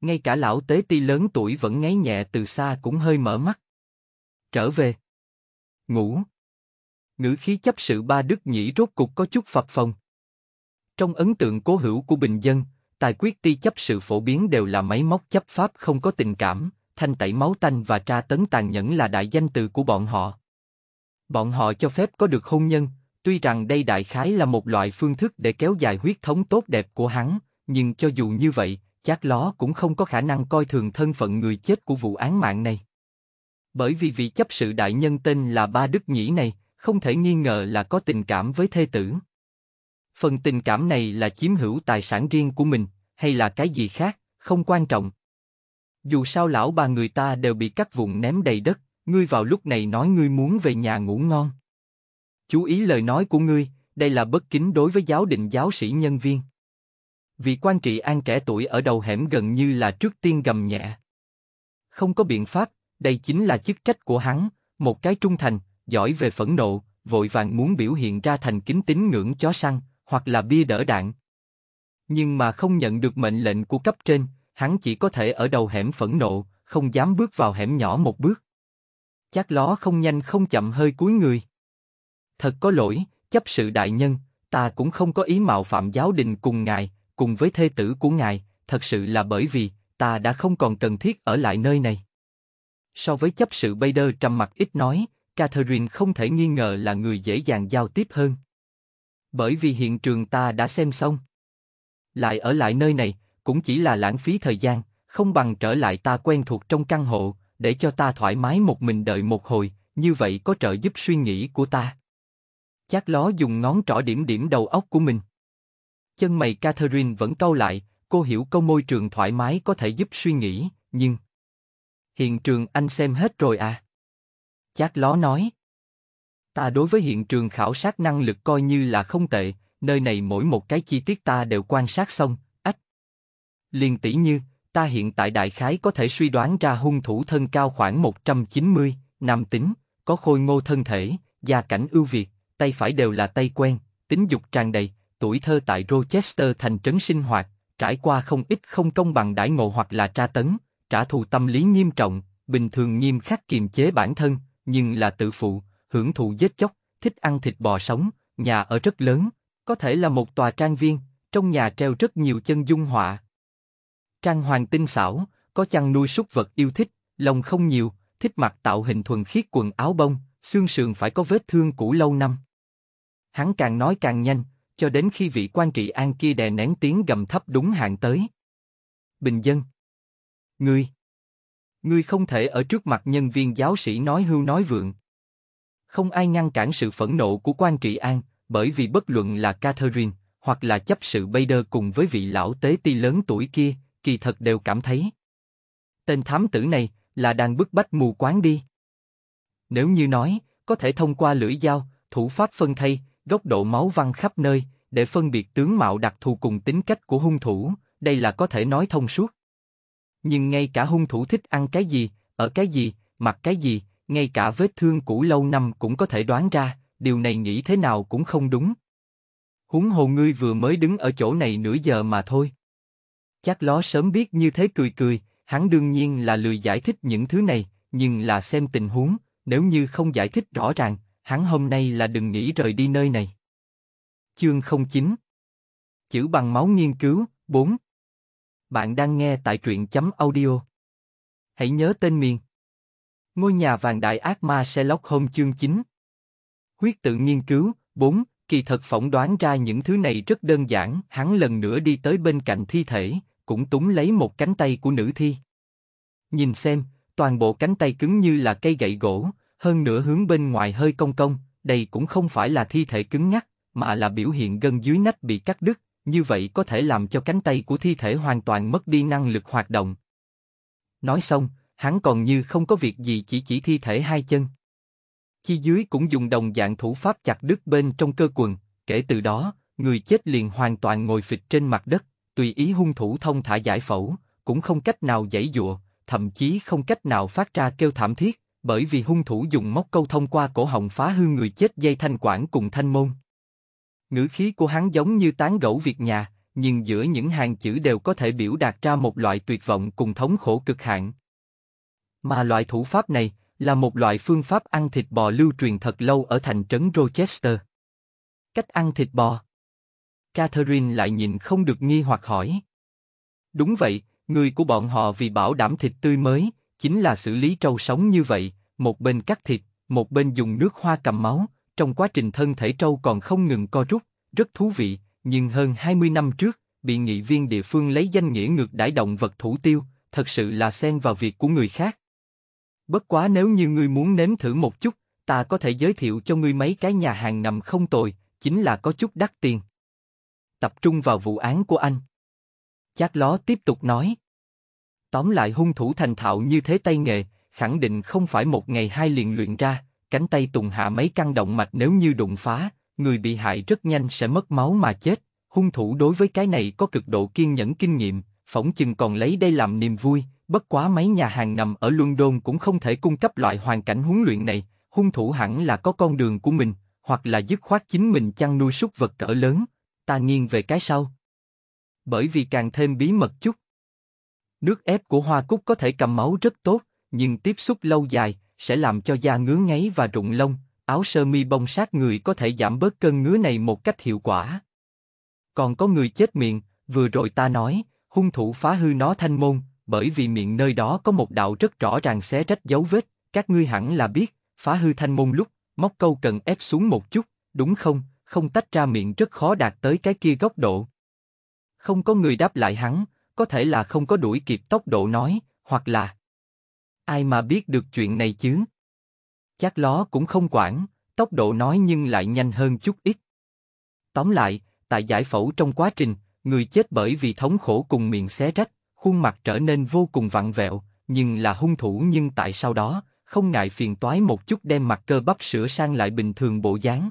Ngay cả lão tế ti lớn tuổi vẫn ngáy nhẹ từ xa cũng hơi mở mắt. Trở về. Ngủ ngữ khí chấp sự ba đức nhĩ rốt cục có chút phập phồng. Trong ấn tượng cố hữu của bình dân, tài quyết ti chấp sự phổ biến đều là máy móc chấp pháp không có tình cảm, thanh tẩy máu tanh và tra tấn tàn nhẫn là đại danh từ của bọn họ. Bọn họ cho phép có được hôn nhân, tuy rằng đây đại khái là một loại phương thức để kéo dài huyết thống tốt đẹp của hắn, nhưng cho dù như vậy, chắc ló cũng không có khả năng coi thường thân phận người chết của vụ án mạng này. Bởi vì vị chấp sự đại nhân tên là Ba Đức Nhĩ này, không thể nghi ngờ là có tình cảm với thê tử. Phần tình cảm này là chiếm hữu tài sản riêng của mình, hay là cái gì khác, không quan trọng. Dù sao lão bà người ta đều bị cắt vụn ném đầy đất, ngươi vào lúc này nói ngươi muốn về nhà ngủ ngon. Chú ý lời nói của ngươi, đây là bất kính đối với giáo định giáo sĩ nhân viên. Vị quan trị an trẻ tuổi ở đầu hẻm gần như là trước tiên gầm nhẹ. Không có biện pháp, đây chính là chức trách của hắn, một cái trung thành, giỏi về phẫn nộ, vội vàng muốn biểu hiện ra thành kính tín ngưỡng chó săn, hoặc là bia đỡ đạn. Nhưng mà không nhận được mệnh lệnh của cấp trên, hắn chỉ có thể ở đầu hẻm phẫn nộ, không dám bước vào hẻm nhỏ một bước. Chắc ló không nhanh không chậm hơi cuối người. Thật có lỗi, chấp sự đại nhân, ta cũng không có ý mạo phạm giáo đình cùng ngài, cùng với thê tử của ngài, thật sự là bởi vì ta đã không còn cần thiết ở lại nơi này. So với chấp sự Bader trầm mặt ít nói, Catherine không thể nghi ngờ là người dễ dàng giao tiếp hơn. Bởi vì hiện trường ta đã xem xong. Lại ở lại nơi này, cũng chỉ là lãng phí thời gian, không bằng trở lại ta quen thuộc trong căn hộ, để cho ta thoải mái một mình đợi một hồi, như vậy có trợ giúp suy nghĩ của ta. Chắc ló dùng ngón trỏ điểm điểm đầu óc của mình. Chân mày Catherine vẫn câu lại, cô hiểu câu môi trường thoải mái có thể giúp suy nghĩ, nhưng... Hiện trường anh xem hết rồi à? Chát ló nói. Ta đối với hiện trường khảo sát năng lực coi như là không tệ, nơi này mỗi một cái chi tiết ta đều quan sát xong, ách. Liên tỷ như, ta hiện tại đại khái có thể suy đoán ra hung thủ thân cao khoảng 190, nam tính, có khôi ngô thân thể, gia cảnh ưu việt, tay phải đều là tay quen, tính dục tràn đầy, tuổi thơ tại Rochester thành trấn sinh hoạt, trải qua không ít không công bằng đãi ngộ hoặc là tra tấn, trả thù tâm lý nghiêm trọng, bình thường nghiêm khắc kiềm chế bản thân, nhưng là tự phụ, hưởng thụ giết chóc, thích ăn thịt bò sống, nhà ở rất lớn, có thể là một tòa trang viên, trong nhà treo rất nhiều chân dung họa. Trang hoàng tinh xảo, có chăn nuôi súc vật yêu thích, lòng không nhiều, thích mặc tạo hình thuần khiết quần áo bông, xương sườn phải có vết thương cũ lâu năm. Hắn càng nói càng nhanh, cho đến khi vị quan trị an kia đè nén tiếng gầm thấp đúng hạn tới. Bình dân. Ngươi. Ngươi không thể ở trước mặt nhân viên giáo sĩ nói hưu nói vượng. Không ai ngăn cản sự phẫn nộ của quan trị an, bởi vì bất luận là Catherine, hoặc là chấp sự Bader cùng với vị lão tế ti lớn tuổi kia, kỳ thật đều cảm thấy. Tên thám tử này là đang bức bách mù quáng đi. Nếu như nói, có thể thông qua lưỡi dao, thủ pháp phân thay, góc độ máu văng khắp nơi, để phân biệt tướng mạo đặc thù cùng tính cách của hung thủ, đây là có thể nói thông suốt. Nhưng ngay cả hung thủ thích ăn cái gì, ở cái gì, mặc cái gì, ngay cả vết thương cũ lâu năm cũng có thể đoán ra, điều này nghĩ thế nào cũng không đúng. Huống hồ ngươi vừa mới đứng ở chỗ này nửa giờ mà thôi. Chắc ló sớm biết như thế cười cười, hắn đương nhiên là lười giải thích những thứ này, nhưng là xem tình huống, nếu như không giải thích rõ ràng, hắn hôm nay là đừng nghĩ rời đi nơi này. Chương 09 Chữ bằng máu nghiên cứu 4 bạn đang nghe tại truyện chấm audio. Hãy nhớ tên miền. Ngôi nhà vàng đại ác ma Sherlock Holmes chương 9. Huyết tự nghiên cứu, 4, kỳ thật phỏng đoán ra những thứ này rất đơn giản, hắn lần nữa đi tới bên cạnh thi thể, cũng túng lấy một cánh tay của nữ thi. Nhìn xem, toàn bộ cánh tay cứng như là cây gậy gỗ, hơn nữa hướng bên ngoài hơi cong cong, đây cũng không phải là thi thể cứng nhắc, mà là biểu hiện gần dưới nách bị cắt đứt, như vậy có thể làm cho cánh tay của thi thể hoàn toàn mất đi năng lực hoạt động. Nói xong, hắn còn như không có việc gì chỉ chỉ thi thể hai chân. Chi dưới cũng dùng đồng dạng thủ pháp chặt đứt bên trong cơ quần, kể từ đó, người chết liền hoàn toàn ngồi phịch trên mặt đất, tùy ý hung thủ thông thả giải phẫu, cũng không cách nào giải dụa, thậm chí không cách nào phát ra kêu thảm thiết, bởi vì hung thủ dùng móc câu thông qua cổ họng phá hư người chết dây thanh quản cùng thanh môn. Ngữ khí của hắn giống như tán gẫu việc nhà, nhưng giữa những hàng chữ đều có thể biểu đạt ra một loại tuyệt vọng cùng thống khổ cực hạn. Mà loại thủ pháp này là một loại phương pháp ăn thịt bò lưu truyền thật lâu ở thành trấn Rochester. Cách ăn thịt bò. Catherine lại nhìn không được nghi hoặc hỏi. Đúng vậy, người của bọn họ vì bảo đảm thịt tươi mới, chính là xử lý trâu sống như vậy, một bên cắt thịt, một bên dùng nước hoa cầm máu, trong quá trình thân thể trâu còn không ngừng co rút, rất thú vị, nhưng hơn 20 năm trước, bị nghị viên địa phương lấy danh nghĩa ngược đãi động vật thủ tiêu, thật sự là xen vào việc của người khác. Bất quá nếu như ngươi muốn nếm thử một chút, ta có thể giới thiệu cho ngươi mấy cái nhà hàng nằm không tồi, chính là có chút đắt tiền. Tập trung vào vụ án của anh. Chát ló tiếp tục nói. Tóm lại hung thủ thành thạo như thế tay nghề, khẳng định không phải một ngày hai liền luyện ra, cánh tay Tùng hạ mấy căn động mạch nếu như đụng phá, người bị hại rất nhanh sẽ mất máu mà chết. Hung thủ đối với cái này có cực độ kiên nhẫn kinh nghiệm, phỏng chừng còn lấy đây làm niềm vui. Bất quá mấy nhà hàng nằm ở London cũng không thể cung cấp loại hoàn cảnh huấn luyện này. Hung thủ hẳn là có con đường của mình, hoặc là dứt khoát chính mình chăn nuôi súc vật cỡ lớn. Ta nghiêng về cái sau. Bởi vì càng thêm bí mật chút. Nước ép của hoa cúc có thể cầm máu rất tốt, nhưng tiếp xúc lâu dài, sẽ làm cho da ngứa ngáy và rụng lông, áo sơ mi bông sát người có thể giảm bớt cơn ngứa này một cách hiệu quả. Còn có người chết miệng, vừa rồi ta nói, hung thủ phá hư nó thanh môn, bởi vì miệng nơi đó có một đạo rất rõ ràng xé rách dấu vết, các ngươi hẳn là biết, phá hư thanh môn lúc, móc câu cần ép xuống một chút, đúng không, không tách ra miệng rất khó đạt tới cái kia góc độ. Không có người đáp lại hắn, có thể là không có đuổi kịp tốc độ nói, hoặc là, ai mà biết được chuyện này chứ? Chắc ló cũng không quản, tốc độ nói nhưng lại nhanh hơn chút ít. Tóm lại, tại giải phẫu trong quá trình, người chết bởi vì thống khổ cùng miệng xé rách, khuôn mặt trở nên vô cùng vặn vẹo, nhưng là hung thủ nhưng tại sau đó, không ngại phiền toái một chút đem mặt cơ bắp sửa sang lại bình thường bộ dáng.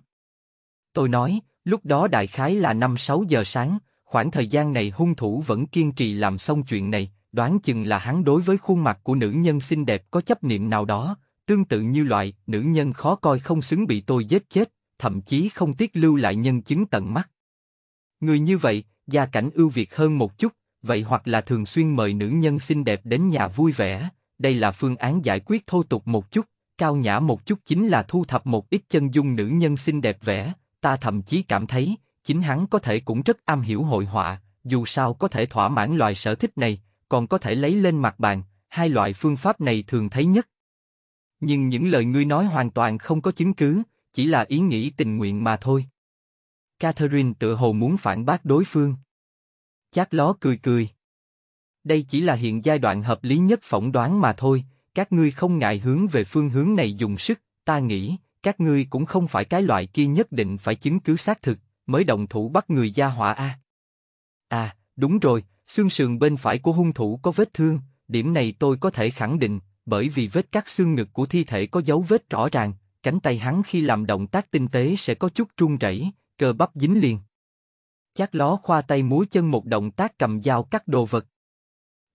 Tôi nói, lúc đó đại khái là 5-6 giờ sáng, khoảng thời gian này hung thủ vẫn kiên trì làm xong chuyện này, đoán chừng là hắn đối với khuôn mặt của nữ nhân xinh đẹp có chấp niệm nào đó, tương tự như loại nữ nhân khó coi không xứng bị tôi giết chết, thậm chí không tiếc lưu lại nhân chứng tận mắt. Người như vậy, gia cảnh ưu việt hơn một chút, vậy hoặc là thường xuyên mời nữ nhân xinh đẹp đến nhà vui vẻ, đây là phương án giải quyết thô tục một chút, cao nhã một chút chính là thu thập một ít chân dung nữ nhân xinh đẹp vẽ, ta thậm chí cảm thấy, chính hắn có thể cũng rất am hiểu hội họa, dù sao có thể thỏa mãn loài sở thích này, còn có thể lấy lên mặt bàn, hai loại phương pháp này thường thấy nhất. Nhưng những lời ngươi nói hoàn toàn không có chứng cứ, chỉ là ý nghĩ tình nguyện mà thôi. Catherine tự hồ muốn phản bác đối phương. Chát ló cười cười. Đây chỉ là hiện giai đoạn hợp lý nhất phỏng đoán mà thôi, các ngươi không ngại hướng về phương hướng này dùng sức, ta nghĩ, các ngươi cũng không phải cái loại kia nhất định phải chứng cứ xác thực, mới động thủ bắt người gia hỏa a. À. à, đúng rồi, Xương sườn bên phải của hung thủ có vết thương, điểm này tôi có thể khẳng định, bởi vì vết cắt xương ngực của thi thể có dấu vết rõ ràng, cánh tay hắn khi làm động tác tinh tế sẽ có chút run rẩy, cơ bắp dính liền. Chát ló khoa tay múa chân một động tác cầm dao cắt đồ vật.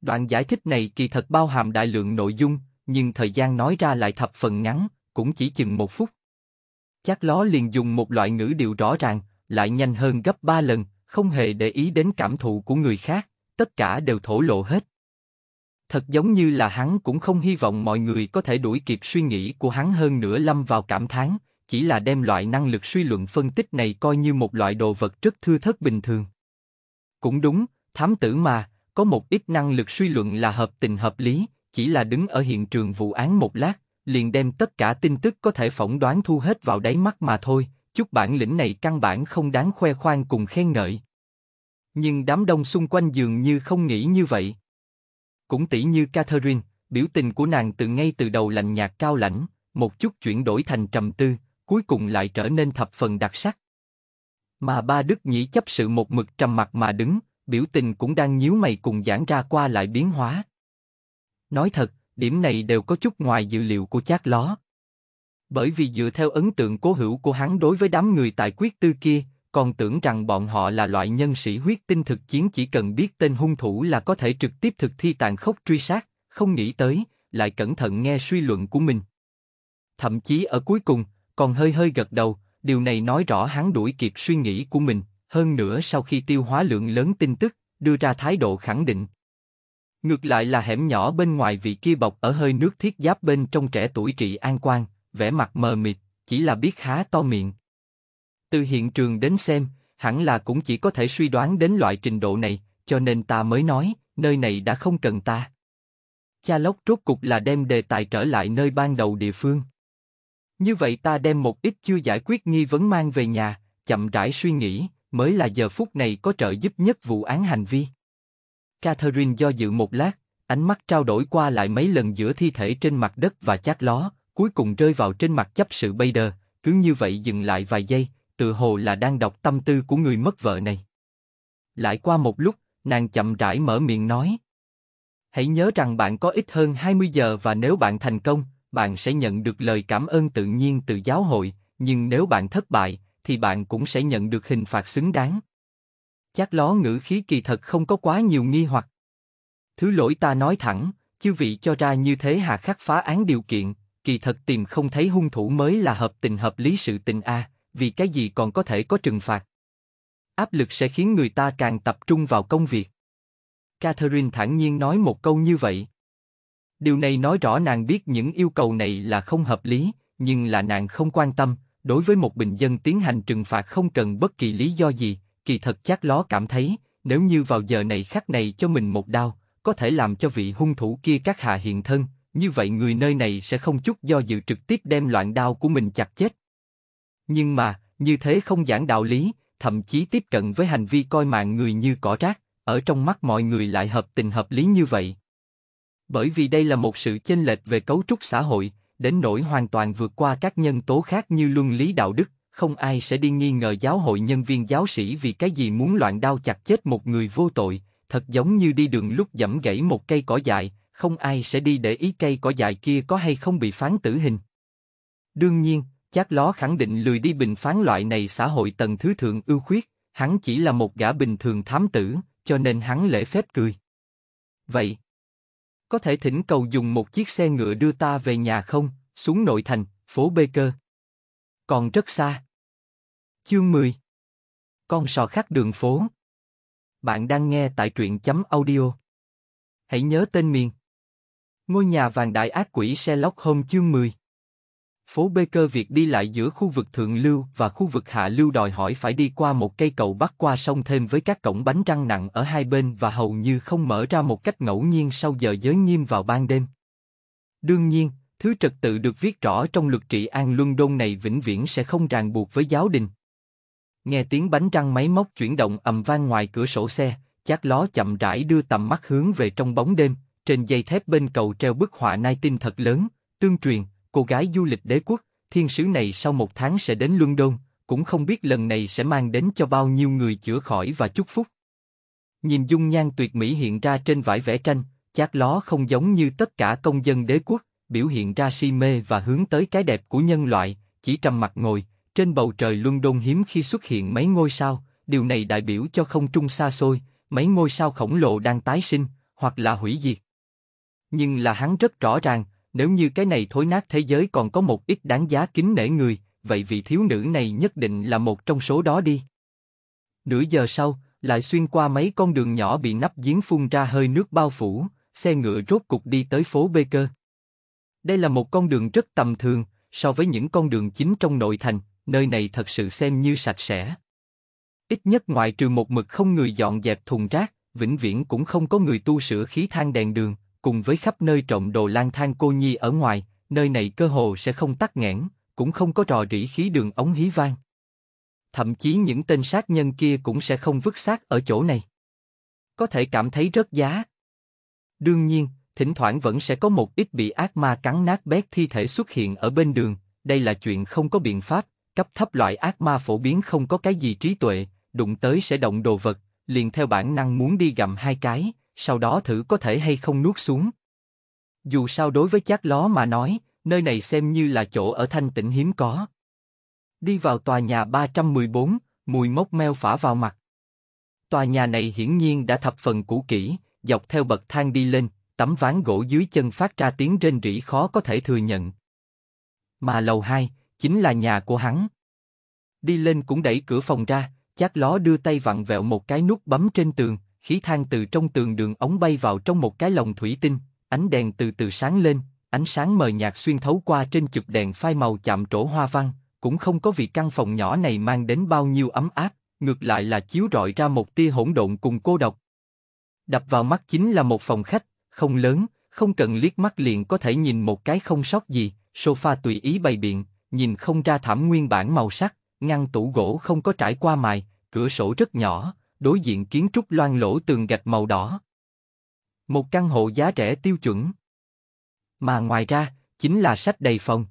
Đoạn giải thích này kỳ thật bao hàm đại lượng nội dung, nhưng thời gian nói ra lại thập phần ngắn, cũng chỉ chừng một phút. Chát ló liền dùng một loại ngữ điệu rõ ràng, lại nhanh hơn gấp ba lần, không hề để ý đến cảm thụ của người khác tất cả đều thổ lộ hết. Thật giống như là hắn cũng không hy vọng mọi người có thể đuổi kịp suy nghĩ của hắn hơn nữa lâm vào cảm thán, chỉ là đem loại năng lực suy luận phân tích này coi như một loại đồ vật rất thưa thớt bình thường. Cũng đúng, thám tử mà, có một ít năng lực suy luận là hợp tình hợp lý, chỉ là đứng ở hiện trường vụ án một lát, liền đem tất cả tin tức có thể phỏng đoán thu hết vào đáy mắt mà thôi, chút bản lĩnh này căn bản không đáng khoe khoang cùng khen ngợi nhưng đám đông xung quanh dường như không nghĩ như vậy. Cũng tỷ như Catherine, biểu tình của nàng từ ngay từ đầu lạnh nhạt cao lãnh, một chút chuyển đổi thành trầm tư, cuối cùng lại trở nên thập phần đặc sắc. Mà ba Đức Nhĩ chấp sự một mực trầm mặt mà đứng, biểu tình cũng đang nhíu mày cùng giãn ra qua lại biến hóa. Nói thật, điểm này đều có chút ngoài dự liệu của chát ló. Bởi vì dựa theo ấn tượng cố hữu của hắn đối với đám người tại quyết tư kia, còn tưởng rằng bọn họ là loại nhân sĩ huyết tinh thực chiến chỉ cần biết tên hung thủ là có thể trực tiếp thực thi tàn khốc truy sát, không nghĩ tới, lại cẩn thận nghe suy luận của mình. Thậm chí ở cuối cùng, còn hơi hơi gật đầu, điều này nói rõ hắn đuổi kịp suy nghĩ của mình, hơn nữa sau khi tiêu hóa lượng lớn tin tức, đưa ra thái độ khẳng định. Ngược lại là hẻm nhỏ bên ngoài vị kia bọc ở hơi nước thiết giáp bên trong trẻ tuổi trị an quan, vẻ mặt mờ mịt, chỉ là biết há to miệng. Từ hiện trường đến xem, hẳn là cũng chỉ có thể suy đoán đến loại trình độ này, cho nên ta mới nói, nơi này đã không cần ta. Cha lốc rốt cục là đem đề tài trở lại nơi ban đầu địa phương. Như vậy ta đem một ít chưa giải quyết nghi vấn mang về nhà, chậm rãi suy nghĩ, mới là giờ phút này có trợ giúp nhất vụ án hành vi. Catherine do dự một lát, ánh mắt trao đổi qua lại mấy lần giữa thi thể trên mặt đất và chát ló, cuối cùng rơi vào trên mặt chấp sự Bader, cứ như vậy dừng lại vài giây, tự hồ là đang đọc tâm tư của người mất vợ này. Lại qua một lúc, nàng chậm rãi mở miệng nói. Hãy nhớ rằng bạn có ít hơn 20 giờ và nếu bạn thành công, bạn sẽ nhận được lời cảm ơn tự nhiên từ giáo hội, nhưng nếu bạn thất bại, thì bạn cũng sẽ nhận được hình phạt xứng đáng. Chắc ló ngữ khí kỳ thật không có quá nhiều nghi hoặc. Thứ lỗi ta nói thẳng, chư vị cho ra như thế hạ khắc phá án điều kiện, kỳ thật tìm không thấy hung thủ mới là hợp tình hợp lý sự tình a, à, vì cái gì còn có thể có trừng phạt. Áp lực sẽ khiến người ta càng tập trung vào công việc. Catherine thản nhiên nói một câu như vậy. Điều này nói rõ nàng biết những yêu cầu này là không hợp lý, nhưng là nàng không quan tâm, đối với một bình dân tiến hành trừng phạt không cần bất kỳ lý do gì, kỳ thật chắc ló cảm thấy, nếu như vào giờ này khắc này cho mình một đau, có thể làm cho vị hung thủ kia các hạ hiện thân, như vậy người nơi này sẽ không chút do dự trực tiếp đem loạn đau của mình chặt chết. Nhưng mà, như thế không giảng đạo lý, thậm chí tiếp cận với hành vi coi mạng người như cỏ rác, ở trong mắt mọi người lại hợp tình hợp lý như vậy. Bởi vì đây là một sự chênh lệch về cấu trúc xã hội, đến nỗi hoàn toàn vượt qua các nhân tố khác như luân lý đạo đức, không ai sẽ đi nghi ngờ giáo hội nhân viên giáo sĩ vì cái gì muốn loạn đao chặt chết một người vô tội, thật giống như đi đường lúc dẫm gãy một cây cỏ dại, không ai sẽ đi để ý cây cỏ dại kia có hay không bị phán tử hình. Đương nhiên, Chát ló khẳng định lười đi bình phán loại này xã hội tầng thứ thượng ưu khuyết, hắn chỉ là một gã bình thường thám tử, cho nên hắn lễ phép cười. Vậy, có thể thỉnh cầu dùng một chiếc xe ngựa đưa ta về nhà không, xuống nội thành, phố Bê Cơ. Còn rất xa. Chương 10 Con sò khác đường phố Bạn đang nghe tại truyện chấm audio. Hãy nhớ tên miền. Ngôi nhà vàng đại ác quỷ xe lóc hôm chương 10 Phố Baker việc đi lại giữa khu vực thượng lưu và khu vực hạ lưu đòi hỏi phải đi qua một cây cầu bắc qua sông thêm với các cổng bánh răng nặng ở hai bên và hầu như không mở ra một cách ngẫu nhiên sau giờ giới nghiêm vào ban đêm. Đương nhiên, thứ trật tự được viết rõ trong luật trị an luân đôn này vĩnh viễn sẽ không ràng buộc với giáo đình. Nghe tiếng bánh răng máy móc chuyển động ầm vang ngoài cửa sổ xe, chát ló chậm rãi đưa tầm mắt hướng về trong bóng đêm, trên dây thép bên cầu treo bức họa nai tinh thật lớn, tương truyền, cô gái du lịch đế quốc, thiên sứ này sau một tháng sẽ đến London, cũng không biết lần này sẽ mang đến cho bao nhiêu người chữa khỏi và chúc phúc. Nhìn dung nhan tuyệt mỹ hiện ra trên vải vẽ tranh, chát ló không giống như tất cả công dân đế quốc, biểu hiện ra si mê và hướng tới cái đẹp của nhân loại, chỉ trầm mặt ngồi, trên bầu trời London hiếm khi xuất hiện mấy ngôi sao, điều này đại biểu cho không trung xa xôi, mấy ngôi sao khổng lồ đang tái sinh, hoặc là hủy diệt. Nhưng là hắn rất rõ ràng, nếu như cái này thối nát thế giới còn có một ít đáng giá kính nể người, vậy vị thiếu nữ này nhất định là một trong số đó đi. Nửa giờ sau, lại xuyên qua mấy con đường nhỏ bị nắp giếng phun ra hơi nước bao phủ, xe ngựa rốt cục đi tới phố Bê Cơ. Đây là một con đường rất tầm thường, so với những con đường chính trong nội thành, nơi này thật sự xem như sạch sẽ. Ít nhất ngoại trừ một mực không người dọn dẹp thùng rác, vĩnh viễn cũng không có người tu sửa khí than đèn đường, cùng với khắp nơi trộm đồ lang thang cô nhi ở ngoài, nơi này cơ hồ sẽ không tắt nghẽn, cũng không có trò rỉ khí đường ống hí vang. Thậm chí những tên sát nhân kia cũng sẽ không vứt xác ở chỗ này. Có thể cảm thấy rất giá. Đương nhiên, thỉnh thoảng vẫn sẽ có một ít bị ác ma cắn nát bét thi thể xuất hiện ở bên đường, đây là chuyện không có biện pháp, cấp thấp loại ác ma phổ biến không có cái gì trí tuệ, đụng tới sẽ động đồ vật, liền theo bản năng muốn đi gặm hai cái, sau đó thử có thể hay không nuốt xuống. Dù sao đối với chát ló mà nói, nơi này xem như là chỗ ở thanh tịnh hiếm có. Đi vào tòa nhà 314, mùi mốc meo phả vào mặt. Tòa nhà này hiển nhiên đã thập phần cũ kỹ, dọc theo bậc thang đi lên, tấm ván gỗ dưới chân phát ra tiếng rên rỉ khó có thể thừa nhận. Mà lầu 2, chính là nhà của hắn. Đi lên cũng đẩy cửa phòng ra, chát ló đưa tay vặn vẹo một cái nút bấm trên tường, khí than từ trong tường đường ống bay vào trong một cái lồng thủy tinh, ánh đèn từ từ sáng lên, ánh sáng mờ nhạt xuyên thấu qua trên chụp đèn phai màu chạm trổ hoa văn, cũng không có vì căn phòng nhỏ này mang đến bao nhiêu ấm áp, ngược lại là chiếu rọi ra một tia hỗn độn cùng cô độc. Đập vào mắt chính là một phòng khách, không lớn, không cần liếc mắt liền có thể nhìn một cái không sót gì, sofa tùy ý bày biện, nhìn không ra thảm nguyên bản màu sắc, ngăn tủ gỗ không có trải qua mài, cửa sổ rất nhỏ, đối diện kiến trúc loang lỗ tường gạch màu đỏ. Một căn hộ giá rẻ tiêu chuẩn. Mà ngoài ra, chính là sách đầy phòng.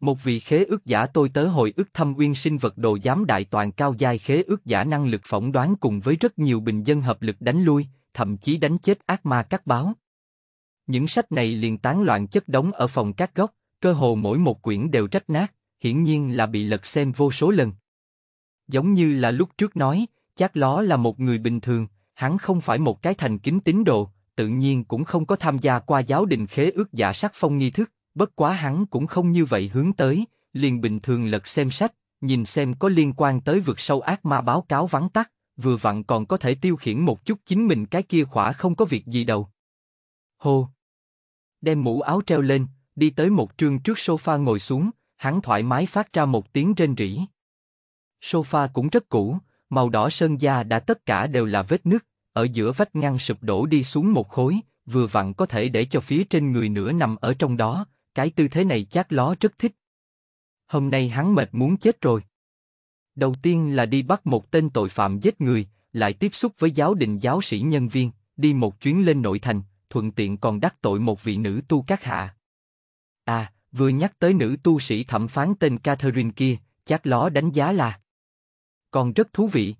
Một vị khế ước giả tôi tớ hồi ức thăm uyên sinh vật đồ giám đại toàn cao giai khế ước giả năng lực phỏng đoán cùng với rất nhiều bình dân hợp lực đánh lui, thậm chí đánh chết ác ma các báo. Những sách này liền tán loạn chất đống ở phòng các góc, cơ hồ mỗi một quyển đều rách nát, hiển nhiên là bị lật xem vô số lần. Giống như là lúc trước nói, Chắc ló là một người bình thường, hắn không phải một cái thành kính tín đồ, tự nhiên cũng không có tham gia qua giáo đình khế ước giả sắc phong nghi thức, bất quá hắn cũng không như vậy hướng tới, liền bình thường lật xem sách, nhìn xem có liên quan tới vực sâu ác ma báo cáo vắng tắt, vừa vặn còn có thể tiêu khiển một chút chính mình cái kia khỏa không có việc gì đâu. Hô! Đem mũ áo treo lên, đi tới một trương trước sofa ngồi xuống, hắn thoải mái phát ra một tiếng rên rỉ. Sofa cũng rất cũ, màu đỏ sơn da đã tất cả đều là vết nứt, ở giữa vách ngăn sụp đổ đi xuống một khối, vừa vặn có thể để cho phía trên người nửa nằm ở trong đó, cái tư thế này chát ló rất thích. Hôm nay hắn mệt muốn chết rồi. Đầu tiên là đi bắt một tên tội phạm giết người, lại tiếp xúc với giáo đình giáo sĩ nhân viên, đi một chuyến lên nội thành, thuận tiện còn đắc tội một vị nữ tu các hạ. À, vừa nhắc tới nữ tu sĩ thẩm phán tên Catherine kia, chát ló đánh giá là còn rất thú vị.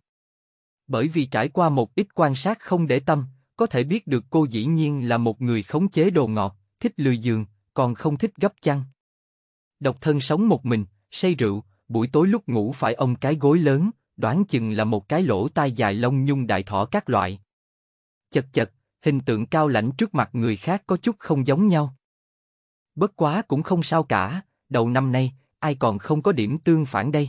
Bởi vì trải qua một ít quan sát không để tâm, có thể biết được cô dĩ nhiên là một người khống chế đồ ngọt, thích lười giường, còn không thích gấp chăn. Độc thân sống một mình, say rượu, buổi tối lúc ngủ phải ôm cái gối lớn, đoán chừng là một cái lỗ tai dài lông nhung đại thỏ các loại. Chật chật, hình tượng cao lãnh trước mặt người khác có chút không giống nhau. Bất quá cũng không sao cả, đầu năm nay, ai còn không có điểm tương phản đây.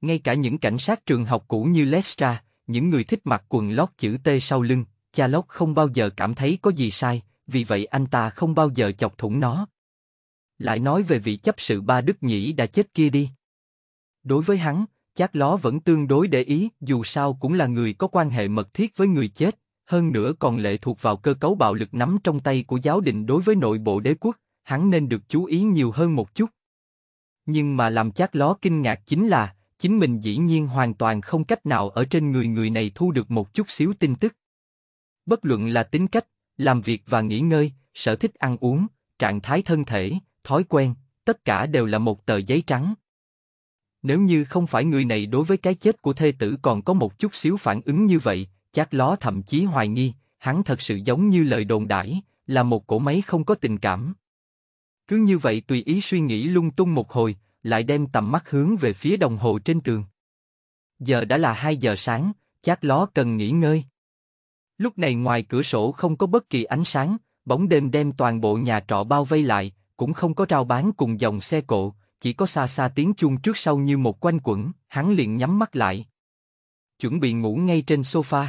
Ngay cả những cảnh sát trường học cũ như Lestra, những người thích mặc quần lót chữ T sau lưng, cha lót không bao giờ cảm thấy có gì sai, vì vậy anh ta không bao giờ chọc thủng nó. Lại nói về vị chấp sự ba Đức Nhĩ đã chết kia đi. Đối với hắn, chát ló vẫn tương đối để ý, dù sao cũng là người có quan hệ mật thiết với người chết, hơn nữa còn lệ thuộc vào cơ cấu bạo lực nắm trong tay của giáo đình đối với nội bộ đế quốc, hắn nên được chú ý nhiều hơn một chút. Nhưng mà làm chát ló kinh ngạc chính là, chính mình dĩ nhiên hoàn toàn không cách nào ở trên người người này thu được một chút xíu tin tức. Bất luận là tính cách, làm việc và nghỉ ngơi, sở thích ăn uống, trạng thái thân thể, thói quen, tất cả đều là một tờ giấy trắng. Nếu như không phải người này đối với cái chết của thê tử còn có một chút xíu phản ứng như vậy, chát ló thậm chí hoài nghi, hắn thật sự giống như lời đồn đãi, là một cỗ máy không có tình cảm. Cứ như vậy tùy ý suy nghĩ lung tung một hồi, lại đem tầm mắt hướng về phía đồng hồ trên tường. Giờ đã là 2 giờ sáng, chát ló cần nghỉ ngơi. Lúc này ngoài cửa sổ không có bất kỳ ánh sáng, bóng đêm đem toàn bộ nhà trọ bao vây lại, cũng không có rao bán cùng dòng xe cộ, chỉ có xa xa tiếng chuông trước sau như một quanh quẩn, hắn liền nhắm mắt lại. Chuẩn bị ngủ ngay trên sofa.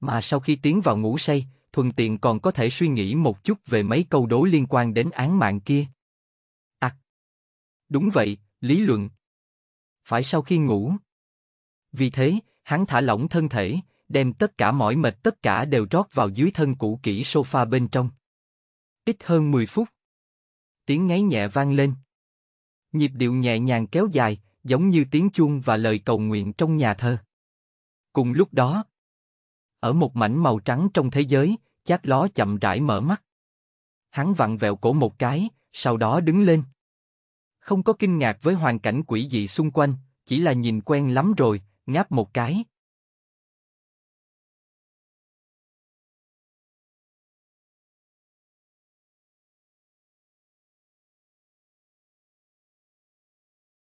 Mà sau khi tiến vào ngủ say, thuần tiện còn có thể suy nghĩ một chút về mấy câu đố liên quan đến án mạng kia. Đúng vậy, lý luận. Phải sau khi ngủ. Vì thế, hắn thả lỏng thân thể, đem tất cả mỏi mệt tất cả đều rót vào dưới thân cũ kỹ sofa bên trong. Ít hơn 10 phút. Tiếng ngáy nhẹ vang lên. Nhịp điệu nhẹ nhàng kéo dài, giống như tiếng chuông và lời cầu nguyện trong nhà thơ. Cùng lúc đó, ở một mảnh màu trắng trong thế giới, chát ló chậm rãi mở mắt. Hắn vặn vẹo cổ một cái, sau đó đứng lên không có kinh ngạc với hoàn cảnh quỷ dị xung quanh, chỉ là nhìn quen lắm rồi, ngáp một cái.